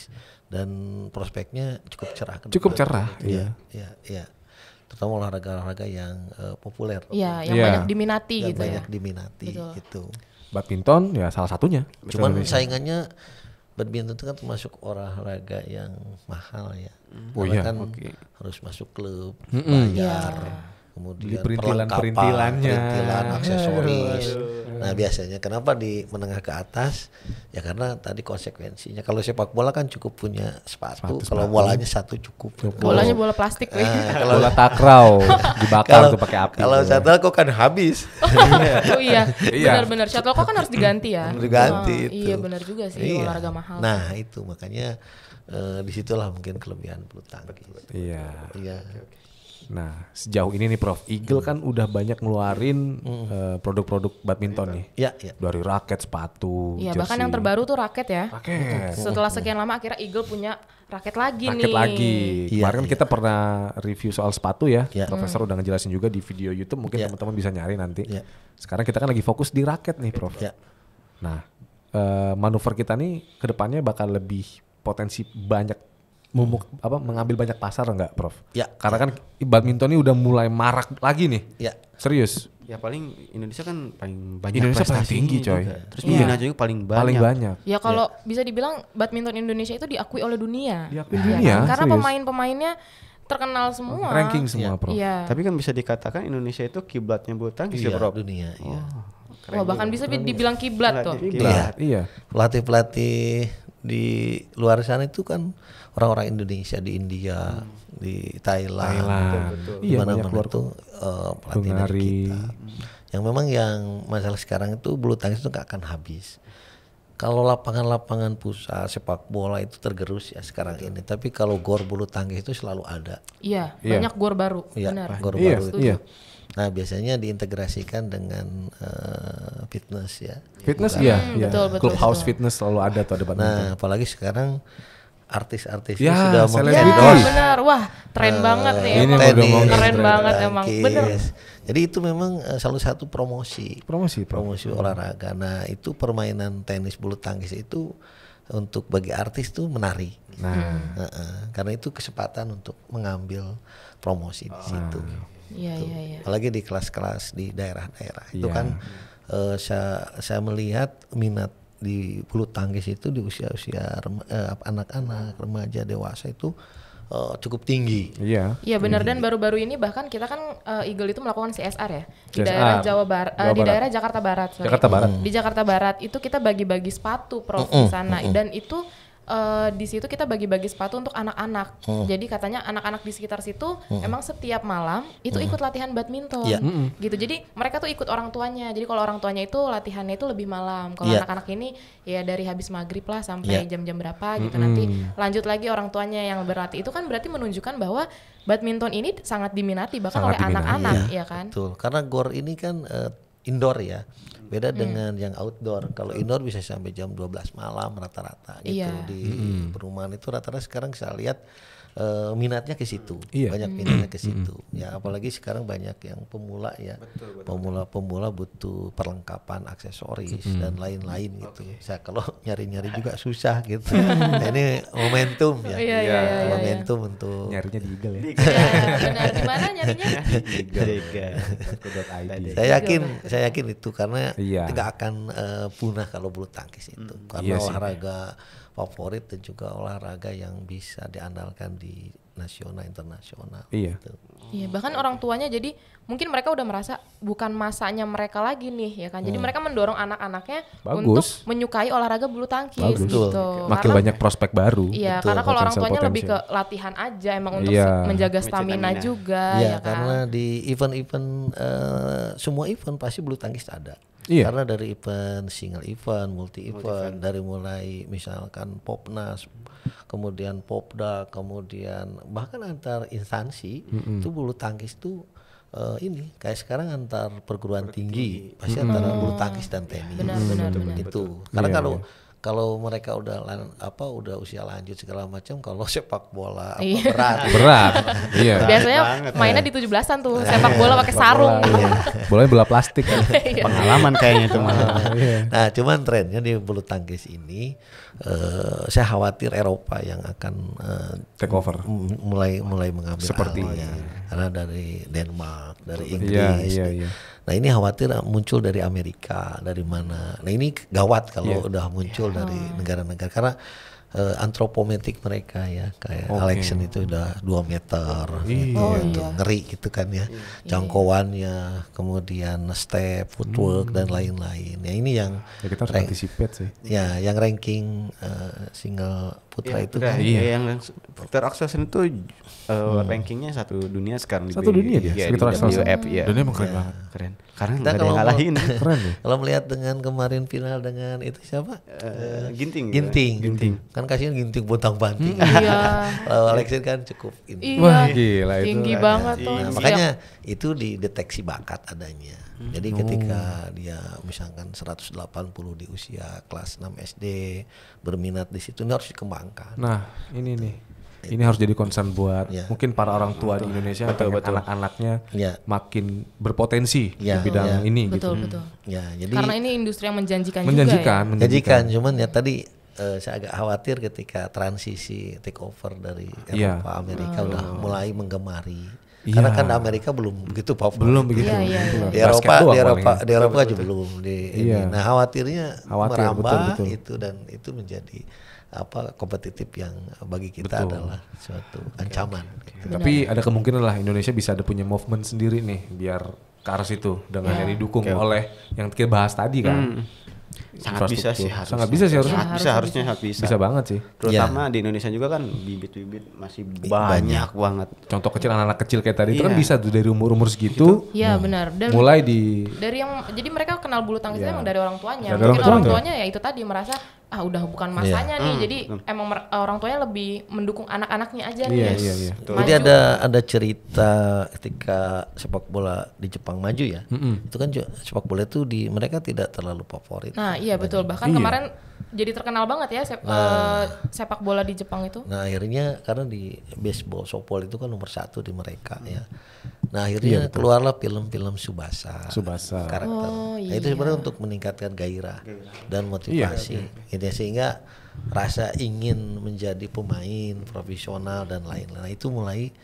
dan prospeknya cukup cerah. Cukup cerah, gitu ya. iya. ya iya. Terutama olahraga-olahraga yang uh, populer. Iya, yang ya. banyak diminati yang gitu banyak ya. banyak diminati Betul. gitu. Badminton ya salah satunya. Cuman saingannya badminton itu kan termasuk olahraga yang mahal ya. Hmm. Oh iya. kan okay. harus masuk klub, mm -hmm. bayar. Yeah kemudian perintilan, perlengkapan, perintilannya. perintilan, aksesoris. Nah biasanya kenapa di menengah ke atas? Ya karena tadi konsekuensinya. Kalau sepak bola kan cukup punya sepatu. sepatu kalau sepatu. bolanya satu cukup. cukup. Bolanya bola plastik. Nah, kalau bola takraw dibakar tuh pakai api. Kalau satu kok kan habis. oh iya, iya. benar-benar satu kok kan harus diganti ya. Harus Diganti. Oh, itu. Iya benar juga sih iya. olahraga mahal. Nah itu makanya uh, disitulah mungkin kelebihan bulu tangkis. Iya. Iya. Nah, sejauh ini nih Prof, Eagle kan udah banyak ngeluarin eh, produk-produk hmm. uh, badminton nih. Iya, iya. Dari raket, sepatu, Iya, bahkan yang terbaru tuh raket ya. Raket. Setelah sekian lama akhirnya Eagle punya raket lagi raket nih. Raket lagi. Iya, Kemarin kan iya. kita pernah review soal sepatu ya. Iya. Profesor hmm. udah ngejelasin juga di video YouTube, mungkin iya. teman-teman bisa nyari nanti. Sekarang kita kan lagi fokus di raket nih, Prof. Iya. Nah, uh, manuver kita nih kedepannya bakal lebih potensi banyak memuk, apa mengambil banyak pasar enggak, Prof? Ya. Karena kan badminton ini udah mulai marak lagi nih. Ya. Serius. Ya paling Indonesia kan paling banyak Indonesia paling tinggi, coy. Juga. Terus Indonesia juga paling banyak. Paling banyak. Ya kalau ya. bisa dibilang badminton Indonesia itu diakui oleh dunia. Diakui ya, dunia. Kan? Karena pemain-pemainnya terkenal semua. Ranking iya. semua, Prof. Ya. Tapi kan bisa dikatakan Indonesia itu kiblatnya bulu tangkis iya, ya, Prof. dunia, iya. Oh. Wah, bahkan bisa dibilang kiblat, tuh. Kiblat. Iya. iya. Pelatih-pelatih di luar sana itu kan orang-orang Indonesia di India, hmm. di Thailand, Thailand. di iya, mana-mana itu uh, pelatih dari kita. Yang memang yang masalah sekarang itu bulu tangkis itu nggak akan habis. Kalau lapangan-lapangan pusat sepak bola itu tergerus ya sekarang ini, tapi kalau gor bulu tangkis itu selalu ada. Iya, yeah. banyak gor baru. Iya, benar. Gor yeah. baru. itu. Yeah. Nah, biasanya diintegrasikan dengan uh, fitness ya. Fitness iya, ya. Betul, betul, Clubhouse fitness selalu ada tuh depan. Nah Nah, apalagi sekarang artis-artis ya, sudah mau ya, benar. Wah, tren uh, eh, banget nih. Ini emang. Tenis, keren banget tenis. emang. Benar. Jadi itu memang uh, salah satu promosi. Promosi, promosi hmm. olahraga. Nah, itu permainan tenis bulu tangkis itu untuk bagi artis tuh menari. Nah, uh -uh. karena itu kesempatan untuk mengambil promosi di ah. situ. Iya, gitu. iya, iya. Apalagi di kelas-kelas di daerah-daerah itu ya. kan uh, eh, saya saya melihat minat di bulu tangkis itu di usia-usia eh, anak-anak, rem, uh, remaja, dewasa itu uh, cukup tinggi. Iya. Iya benar dan baru-baru ini bahkan kita kan uh, Eagle itu melakukan CSR ya di daerah Jawa, Bar Jawa Barat, di daerah Jakarta Barat. Sorry. Jakarta Barat. Di Jakarta Barat itu kita bagi-bagi sepatu prof mm -mm. sana mm -mm. dan itu uh, di situ kita bagi-bagi sepatu untuk anak-anak. Hmm. Jadi katanya anak-anak di sekitar situ hmm. emang setiap malam itu hmm. ikut latihan badminton. Yeah. Hmm. Gitu. Jadi mereka tuh ikut orang tuanya. Jadi kalau orang tuanya itu latihannya itu lebih malam. Kalau yeah. anak-anak ini ya dari habis maghrib lah sampai iya. jam-jam yeah. berapa gitu. Hmm. Nanti lanjut lagi orang tuanya yang berlatih. Itu kan berarti menunjukkan bahwa badminton ini sangat diminati bahkan sangat oleh anak-anak ya. ya kan. Betul. Karena gor ini kan uh, indoor ya. Beda hmm. dengan yang outdoor. Kalau indoor bisa sampai jam 12 malam rata-rata gitu yeah. di hmm. perumahan itu rata-rata sekarang saya lihat uh, minatnya ke situ, iya. banyak minatnya ke situ. ya apalagi sekarang banyak yang pemula ya, pemula-pemula butuh perlengkapan, aksesoris dan lain-lain gitu. Saya kalau nyari-nyari juga susah gitu. nah, ini momentum ya, iya, iya, iya, momentum iya. untuk nyarinya di Google ya. Benar, nyarinya? Google. saya yakin, saya yakin itu karena iya. tidak akan uh, punah kalau bulu tangkis itu, karena olahraga favorit dan juga olahraga yang bisa diandalkan di nasional internasional. Iya. Gitu. Iya, bahkan orang tuanya jadi mungkin mereka udah merasa bukan masanya mereka lagi nih ya kan. Jadi hmm. mereka mendorong anak-anaknya untuk menyukai olahraga bulu tangkis Bagus. gitu. Betul. Makin banyak prospek baru. Iya, betul. karena kalau orang tuanya potensi. lebih ke latihan aja emang untuk yeah. menjaga stamina, stamina juga yeah, ya kan. karena di event-event uh, semua event pasti bulu tangkis ada. Iya. Karena dari event single event, multi event, dari mulai misalkan Popnas, kemudian Popda, kemudian bahkan antar instansi mm -hmm. itu bulu tangkis tuh uh, ini kayak sekarang antar perguruan tinggi, tinggi pasti hmm. antara bulu tangkis dan tenis. Benar, benar, hmm. benar. Itu. Karena yeah, kalau iya kalau mereka udah lan, apa udah usia lanjut segala macam kalau sepak bola apa iya. berat berat iya biasanya banget. Ya. mainnya di tujuh belasan tuh sepak bola pakai sarung iya. bolanya bola plastik kan. iya. pengalaman kayaknya cuma iya. nah cuman trennya di bulu tangkis ini uh, saya khawatir Eropa yang akan uh, take over mulai mulai mengambil sepertinya karena dari Denmark dari Inggris iya, iya, iya. Nah ini khawatir muncul dari Amerika, dari mana. Nah ini gawat kalau yeah. udah muncul yeah. dari oh. negara-negara karena uh, eh, antropometrik mereka ya kayak okay. itu udah dua meter Ii. Iya. gitu, oh, gitu. Iya. ngeri gitu kan ya iya. jangkauannya kemudian step footwork hmm. dan lain-lain ya ini yang ya, kita sih ya yang ranking uh, single putra ya, itu kan iya. yang Victor Axelsen itu uh, hmm. rankingnya satu dunia sekarang satu di, dunia dia ya, Victor Axelsen WF, ya. dunia emang keren ya. banget keren karena nggak ada ngalahin keren ya kalau melihat dengan kemarin final dengan itu siapa uh, Ginting Ginting, Ginting. Ginting kan kasihan ginting bontang banting. Hmm, iya. Alexin kan cukup ini. Iya, Wah gila itu. Tinggi lah. Kan ya. banget tuh. Nah, makanya itu dideteksi bakat adanya. Hmm. Jadi ketika oh. dia misalkan 180 di usia kelas 6 SD berminat di situ ini harus dikembangkan. Nah, ini nih. Itu. Iya. Ini harus jadi concern buat ya. mungkin para orang tua betul. di Indonesia atau anak-anaknya ya. makin berpotensi ya. di iya, bidang ya. ini betul, gitu. Betul, Hmm. Ya, jadi Karena ini industri yang menjanjikan, menjanjikan juga ya. Menjanjikan, menjanjikan. Cuman ya tadi uh, saya agak khawatir ketika transisi take over dari iya. Eropa yeah. Amerika oh. udah mulai menggemari iya. karena kan Amerika belum begitu populer. Belum begitu. yeah, iya, yeah. Di Eropa, di Eropa, di Eropa betul, aja betul. belum. Di, ini. Nah khawatirnya Khawatir, merambah betul, betul. itu dan itu menjadi apa kompetitif yang bagi kita betul. adalah suatu ancaman. Okay, okay. Gitu. Tapi ada kemungkinan lah Indonesia bisa ada punya movement sendiri nih biar ke arah situ dengan yeah. yang didukung okay. oleh yang kita bahas tadi kan. Mm sangat bisa sih harusnya. Sangat bisa sih harusnya. Sangat bisa harusnya sangat bisa. Bisa banget sih. Terutama ya. di Indonesia juga kan bibit-bibit masih banyak, banyak banget. Contoh kecil anak-anak kecil kayak tadi ya. itu kan iya. bisa tuh dari umur-umur segitu. Iya hmm. benar. Dan mulai di dari yang jadi mereka kenal bulu tangkisnya yeah. emang dari orang tuanya. Dari Mungkin orang, orang tuanya ya itu tadi merasa ah udah bukan iya. masanya yeah. nih. Mm. Jadi mm. emang eh, orang tuanya lebih mendukung anak-anaknya aja yeah, nih. Yes. Iya, iya. Jadi ada ada cerita ketika sepak bola di Jepang maju ya. Mm -hmm. Itu kan sepak bola itu di mereka tidak terlalu favorit. Nah, iya betul. Bahkan iya. kemarin jadi terkenal banget ya sep nah, uh, sepak bola di Jepang itu. Nah akhirnya karena di baseball softball itu kan nomor satu di mereka hmm. ya. Nah akhirnya iya, keluarlah film-film Subasa. Subasa. Karakter. Oh, nah, iya. nah, itu sebenarnya untuk meningkatkan gairah, dan iya. motivasi. Iya, iya. Gitu Ini sehingga rasa ingin menjadi pemain profesional dan lain-lain nah, itu mulai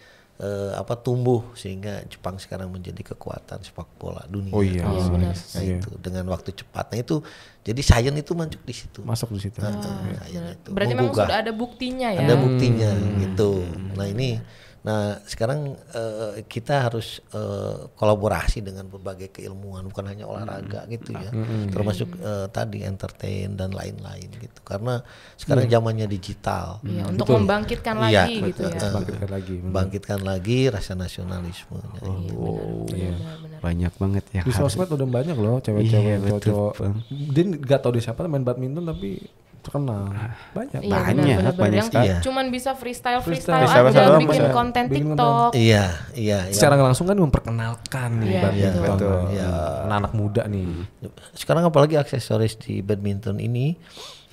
uh, apa tumbuh sehingga Jepang sekarang menjadi kekuatan sepak bola dunia. Oh iya, oh, iya. Nah, iya. itu dengan waktu cepatnya itu jadi sains itu masuk di situ. Masuk di situ. Nah, oh, iya. itu. Berarti Menggugah. memang sudah ada buktinya ya. Ada buktinya hmm. gitu. Nah, ini hmm. Nah sekarang uh, kita harus uh, kolaborasi dengan berbagai keilmuan bukan hanya olahraga hmm. gitu ya, hmm. hmm. termasuk uh, tadi entertain dan lain-lain gitu. Karena sekarang hmm. zamannya hmm. digital. Ya, untuk betul. membangkitkan iya, lagi ya, gitu betul. ya. bangkitkan lagi, hmm. bangkitkan lagi rasa nasionalisme. Oh, ya, banyak banget ya. Di sosmed udah banyak loh cewek-cewek, yeah, cowok-cowok. Dia nggak tahu di siapa main badminton tapi terkenal ah. banyak iya, banyak bener, bener, banyak sekali iya. cuman bisa freestyle freestyle, freestyle aja freestyle, bikin konten bikin TikTok iya iya, iya. secara langsung kan memperkenalkan iya, nih badminton betul. Eh, iya. anak-anak muda nih sekarang apalagi aksesoris di badminton ini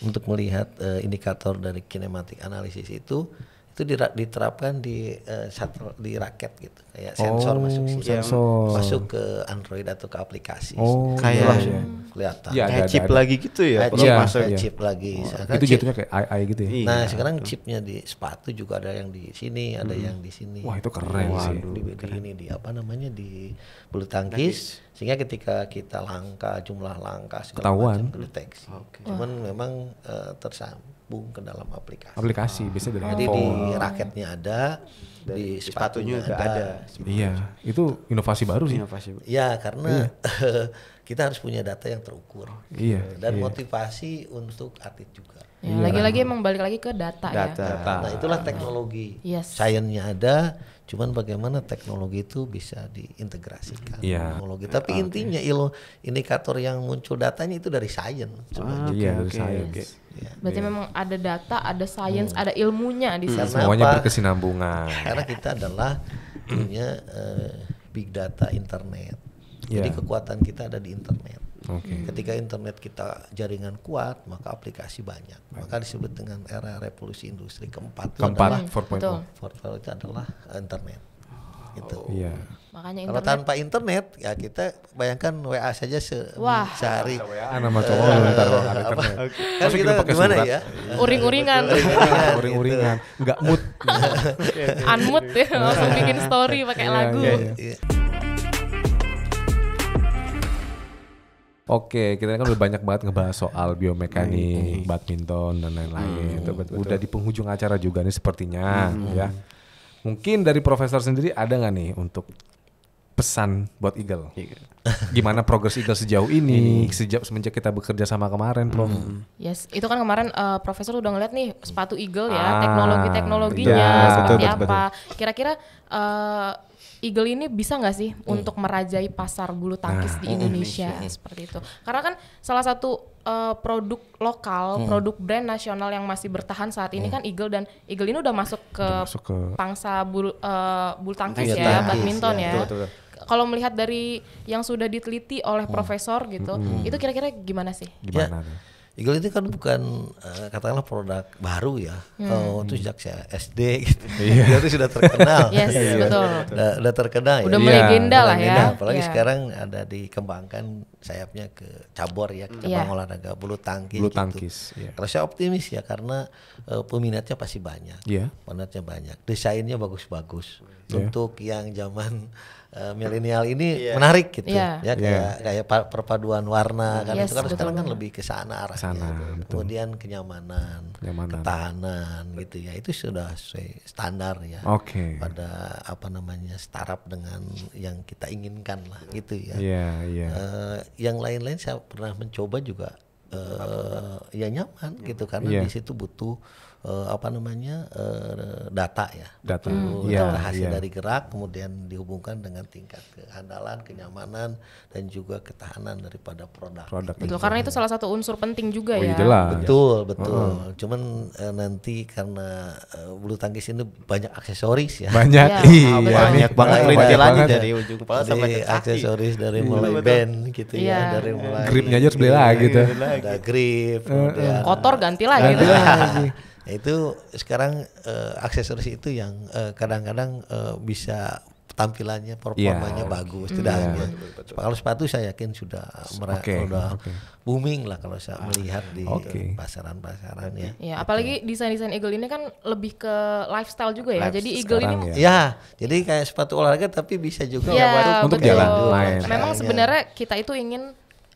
untuk melihat uh, indikator dari kinematik analisis itu itu diterapkan di uh, eh, satel, di raket gitu kayak sensor oh, masuk sih sensor. masuk ke Android atau ke aplikasi oh, kayak ya. kelihatan ya, kayak chip ada. lagi gitu ya kayak ya, masuk ya. chip lagi oh, itu chip, jatuhnya kayak AI gitu ya nah iya, sekarang itu. chipnya di sepatu juga ada yang di sini ada hmm. yang di sini wah itu keren wah, sih di, di ini di apa namanya di bulu tangkis Tangis. sehingga ketika kita langkah jumlah langkah Ketahuan. macam okay. cuman memang uh, eh, tersambung terhubung ke dalam aplikasi. Aplikasi bisa ah. biasanya dari Jadi di raketnya ada, dari di sepatunya, juga ada. ada. Iya, itu inovasi baru sih. Inovasi. Iya, karena iya. kita harus punya data yang terukur. Iya. Dan iya. motivasi untuk atlet juga. Ya, iya. lagi-lagi emang balik lagi ke data, ya. data. ya. Data. Nah, itulah iya. teknologi. Yes. Sainsnya ada, cuman bagaimana teknologi itu bisa diintegrasikan. Yeah. Teknologi. Tapi okay. intinya ilo indikator yang muncul datanya itu dari sains. Ah, iya, okay. sains. Okay. Ya. Berarti ya. memang ada data, ada sains, hmm. ada ilmunya di Hmm. Semuanya apa? berkesinambungan. Karena kita adalah hmm. punya uh, big data internet. Yeah. Jadi iya. kekuatan kita ada di internet. Okay. Ketika internet kita jaringan kuat, maka aplikasi banyak. Maka disebut dengan era revolusi industri keempat. Keempat, Four point itu adalah internet. Oh. Itu. Iya. Makanya internet. Kalau tanpa internet ya kita bayangkan WA saja se Wah. sehari. Wah. nama cowok uh, bentar eh, kalau ada internet. Kan Masuk kita pakai gimana surat. ya? Uring-uringan. Uring-uringan. Enggak mood. Unmute ya nah. langsung bikin story pakai iya, lagu. Iya, iya. Oke, kita kan udah banyak banget ngebahas soal biomekanik, iya, iya. badminton dan lain-lain. Hmm, betul. Udah di penghujung acara juga nih sepertinya, hmm. ya. Mungkin dari profesor sendiri ada nggak nih untuk pesan buat Eagle? Gimana progres Eagle sejauh ini, hmm. sejak semenjak kita bekerja sama kemarin, Prof? Hmm. Yes, itu kan kemarin uh, profesor udah ngeliat nih sepatu Eagle ya, ah, teknologi-teknologinya ya, seperti betul, apa. Kira-kira eh, Eagle ini bisa nggak sih hmm. untuk merajai pasar bulu tangkis nah, di hmm. Indonesia hmm. seperti itu? Karena kan salah satu uh, produk lokal, hmm. produk brand nasional yang masih bertahan saat ini hmm. kan Eagle dan Eagle ini udah masuk ke, udah ke... pangsa bulu uh, bulu tangkis ya, ya tangkis, badminton ya. ya. Betul, betul, betul kalau melihat dari yang sudah diteliti oleh hmm. profesor gitu, hmm. itu kira-kira gimana sih? Gimana? Ya, Eagle itu kan bukan uh, katakanlah produk baru ya. Hmm. Oh, itu sejak saya SD gitu. Yeah. Dia itu sudah terkenal. yes, iya. betul. Udah, udah terkenal udah ya. Udah melegenda iya. lah ya. Legenda. Apalagi yeah. sekarang ada dikembangkan sayapnya ke cabur ya, ke iya. cabang yeah. olahraga bulu tangkis bulu gitu. Yeah. Kalau saya optimis ya karena uh, peminatnya pasti banyak. Yeah. Peminatnya banyak. Desainnya bagus-bagus. Yeah. Untuk yang zaman uh, milenial ini yeah. menarik gitu yeah. ya iya. kayak yeah. kayak perpaduan warna iya, kan yes, itu kan betul. sekarang kan lebih ke sana arahnya sana, gitu. kemudian kenyamanan, kenyamanan ketahanan gitu ya itu sudah standar ya okay. pada apa namanya startup dengan yang kita inginkan lah gitu ya yeah, yeah. Uh, yang lain-lain saya pernah mencoba juga uh, ya nyaman gitu karena yeah. di situ butuh uh, apa namanya uh, data ya data hmm. ya, hasil ya. dari gerak kemudian dihubungkan dengan tingkat keandalan kenyamanan dan juga ketahanan daripada produk, produk betul karena itu salah satu unsur penting juga oh, iya ya itulah. betul betul uh cuman uh, nanti karena uh, bulu tangkis ini banyak aksesoris ya banyak ya, iya. Oh, banyak banget lagi ya. dari ujung kepala sampai ke aksesoris dari mulai betul. band gitu yeah. ya dari mulai gripnya aja harus beli lagi gitu. ada grip uh, kotor ganti gitu. lagi ganti lagi itu sekarang uh, aksesoris itu yang eh, kadang-kadang uh, bisa tampilannya performanya yeah. bagus mm. tidak iya, hanya yeah. kalau sepatu saya yakin sudah merah okay. sudah okay. booming lah kalau saya melihat di okay. pasaran-pasaran ya. Ya, apalagi gitu. desain-desain Eagle ini kan lebih ke lifestyle juga ya. Life jadi Eagle ini ya. ya, jadi kayak sepatu olahraga tapi bisa juga ya, untuk jalan. Memang iya. sebenarnya kita itu ingin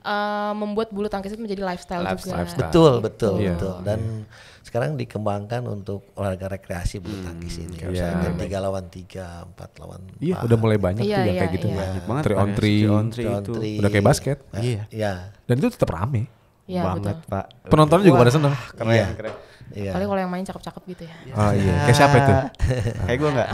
uh, membuat bulu tangkis itu menjadi lifestyle, lifestyle juga. Lifestyle. Betul, betul, yeah. betul. Oh, Dan yeah. sekarang dikembangkan untuk olahraga rekreasi bulu tangkis ini. Hmm, yeah. Yeah. tiga lawan tiga, empat lawan iya, empat. Iya, udah mulai banyak yeah, tuh yang yeah, kayak gitu. Yeah. Banyak banget. Three on three, three, on three, itu. udah kayak basket. Eh, iya. Yeah. Yeah. Dan itu tetap rame. Iya, banget, betul. Pak. Penontonnya juga pada seneng. Keren, yeah. keren. Iya. Paling kalau yang main cakep-cakep gitu ya. Oh iya. Kayak siapa itu? Kayak gue nggak.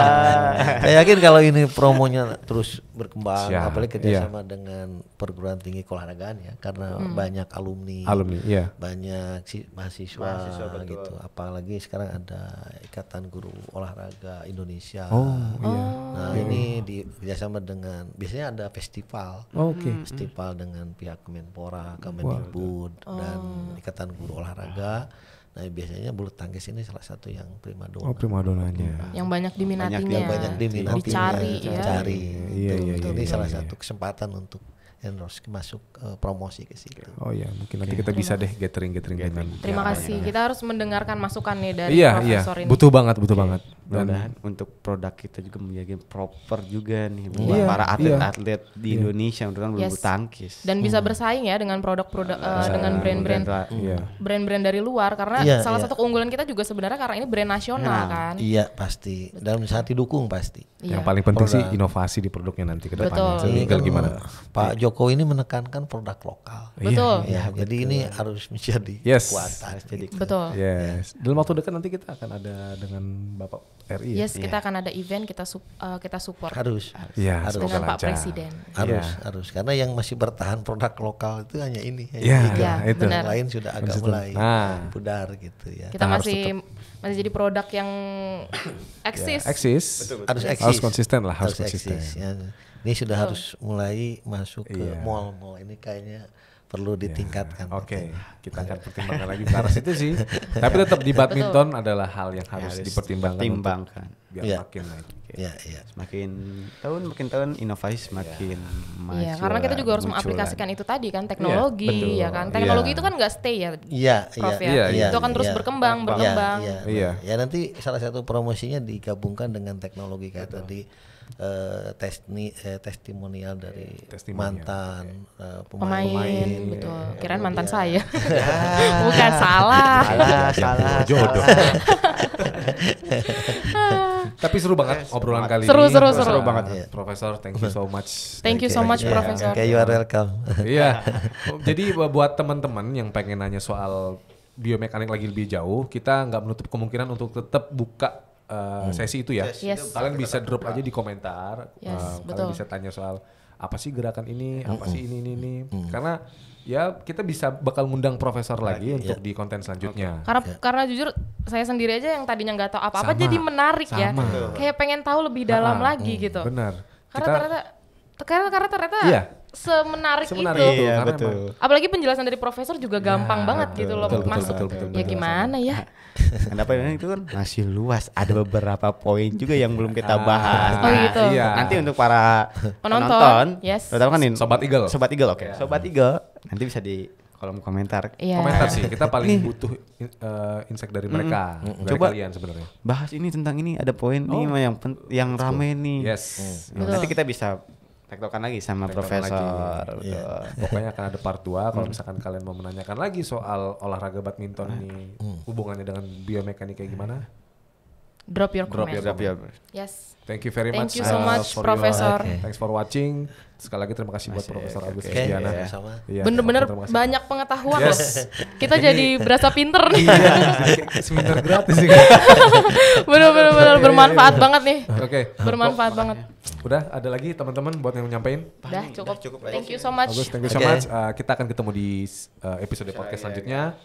Saya yakin kalau ini promonya terus berkembang yeah. apalagi kerjasama yeah. dengan perguruan tinggi keolahragaan ya karena hmm. banyak alumni alumni yeah. banyak si, mahasiswa, mahasiswa gitu apalagi sekarang ada ikatan guru olahraga Indonesia oh, yeah. Oh. nah oh. ini di kerjasama dengan biasanya ada festival oh, okay. Hmm. festival hmm. dengan pihak Kemenpora Kemendikbud wow. Oh. dan ikatan guru olahraga Nah biasanya bulu tangkis ini salah satu yang primadona. Oh donanya. Yang banyak diminatinya. Banyak, yang banyak diminatinya. Dicari, ya. Dicari. Iya, iya, iya, ini iya, salah iya. satu kesempatan untuk endorse masuk uh, promosi ke situ. Oh iya mungkin nanti kita bisa deh gathering gathering dengan. Terima kasih. Kita harus mendengarkan masukan nih dari iya, profesor iya. ini. Butuh banget, butuh okay. banget mudah-mudahan untuk produk kita juga menjadi proper juga nih buat yeah, para atlet-atlet yeah. di yeah. Indonesia untuk yes. bulu tangkis dan bisa hmm. bersaing ya dengan produk-produk uh, dengan brand-brand iya. brand-brand dari luar karena yeah, salah yeah. satu keunggulan kita juga sebenarnya karena ini brand nasional nah, kan iya pasti dan saat didukung pasti yeah. yang paling penting produk. sih inovasi di produknya nanti ke depannya legal gimana iya. Pak iya. Jokowi ini menekankan produk lokal betul ya, ya jadi betul. ini harus menjadi yes. harus jadi betul yes dalam waktu dekat nanti kita akan ada dengan Bapak RI. Ya? Yes, kita iya. akan ada event kita sup, uh, kita support. Harus. Harus. Ya, harus. Dengan Pak Presiden. Harus, ya. harus. Karena yang masih bertahan produk lokal itu hanya ini. Iya, ya itu. Benar. Yang lain sudah agak Maksudnya. mulai nah. pudar gitu ya. Kita nah, masih masih jadi produk yang iya. eksis. eksis. Betul, betul. Harus eksis. Harus konsisten lah, harus, harus konsisten. Eksis, ya. Ini sudah oh. harus mulai masuk ke iya. mall-mall. Ini kayaknya perlu iya, ditingkatkan. Ya, Oke, okay. kita akan pertimbangkan lagi ke arah situ sih. Tapi tetap di badminton Betul. adalah hal yang harus, harus dipertimbangkan. Timbangkan. Biar ya. makin naik. Ya, ya. Semakin tahun makin tahun inovasi iya. semakin ya. maju. Iya, karena kita juga harus mengaplikasikan itu tadi kan iya, teknologi ya, ya kan. Teknologi ya. itu kan nggak stay ya. Iya, iya. Ya. Ya. Itu akan terus ya. berkembang, berkembang. Iya. Ya. ya, nanti salah satu promosinya digabungkan dengan teknologi kayak tadi uh, tesni, eh, testimonial dari testimonial. mantan okay. uh, eh, pemain. pemain. Iya. Betul. Ya, Kirain ya. mantan saya. Bukan salah. salah, salah. Jodoh. Tapi seru banget yes, obrolan kali seru, ini. Seru, seru, seru banget. Yeah. Profesor, thank you so much. Thank you iya. so much, yeah. Profesor. Okay, you are welcome. Iya. yeah. Oh, jadi buat teman-teman yang pengen nanya soal biomekanik lagi lebih jauh, kita nggak menutup kemungkinan untuk tetap buka Eh, hmm. sesi itu ya. Yes. Kalian bisa drop aja di komentar. Yes, uh, betul. bisa tanya soal apa sih gerakan ini, hmm. apa mm sih ini ini ini. Mm Karena ya kita bisa bakal ngundang profesor lagi, lagi untuk ya. di konten selanjutnya. Okay. Karena yeah. karena jujur saya sendiri aja yang tadinya nggak tahu apa-apa jadi menarik ya. sama. ya. Kayak pengen tahu lebih dalam nah, lagi mm, gitu. Benar. Karena kita, ternyata karena karena ternyata iya semenarik, semenarik itu. Iya, betul. Apalagi penjelasan dari profesor juga ya, gampang ya, banget betul, gitu loh betul, masuk. Betul, betul, ya gimana ya? ya? ini itu kan masih luas. Ada beberapa poin juga yang belum kita ah. bahas. oh gitu. Iya. Nanti untuk para penonton, penonton yes. kan sobat Eagle. Sobat Eagle, oke. Okay. Iya. Sobat Eagle nanti bisa di kolom komentar. Yeah. Komentar sih, kita paling butuh uh, insight dari mereka, mm Coba kalian sebenarnya. Bahas ini tentang ini ada poin oh. nih yang yang rame nih. Yes. Mm. Nanti kita bisa tektokan lagi sama tektokan profesor. Iya. Lagi. Yeah. Pokoknya akan ada part 2 kalau hmm. misalkan kalian mau menanyakan lagi soal olahraga badminton hmm. nih hubungannya dengan biomekanik gimana? Drop your drop comment. Your, drop your. Yes. Thank you very Thank much. Thank you so uh, much, uh, Professor. okay. Thanks for watching sekali lagi terima kasih buat Profesor Agus okay. Sugiana. Okay, iya, iya. Bener-bener banyak pengetahuan. Yes. Kita jadi berasa pinter nih. Iya, seminar gratis sih. Bener-bener iya, iya, iya. bermanfaat banget nih. Oke. Okay. Bermanfaat banget. Udah ada lagi teman-teman buat yang nyampein? Udah cukup. cukup. Thank you so much. Agus, thank you so much. Uh, kita akan ketemu di uh, episode podcast selanjutnya.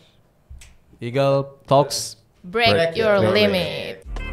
Eagle Talks Break, Break Your, your limit. limit.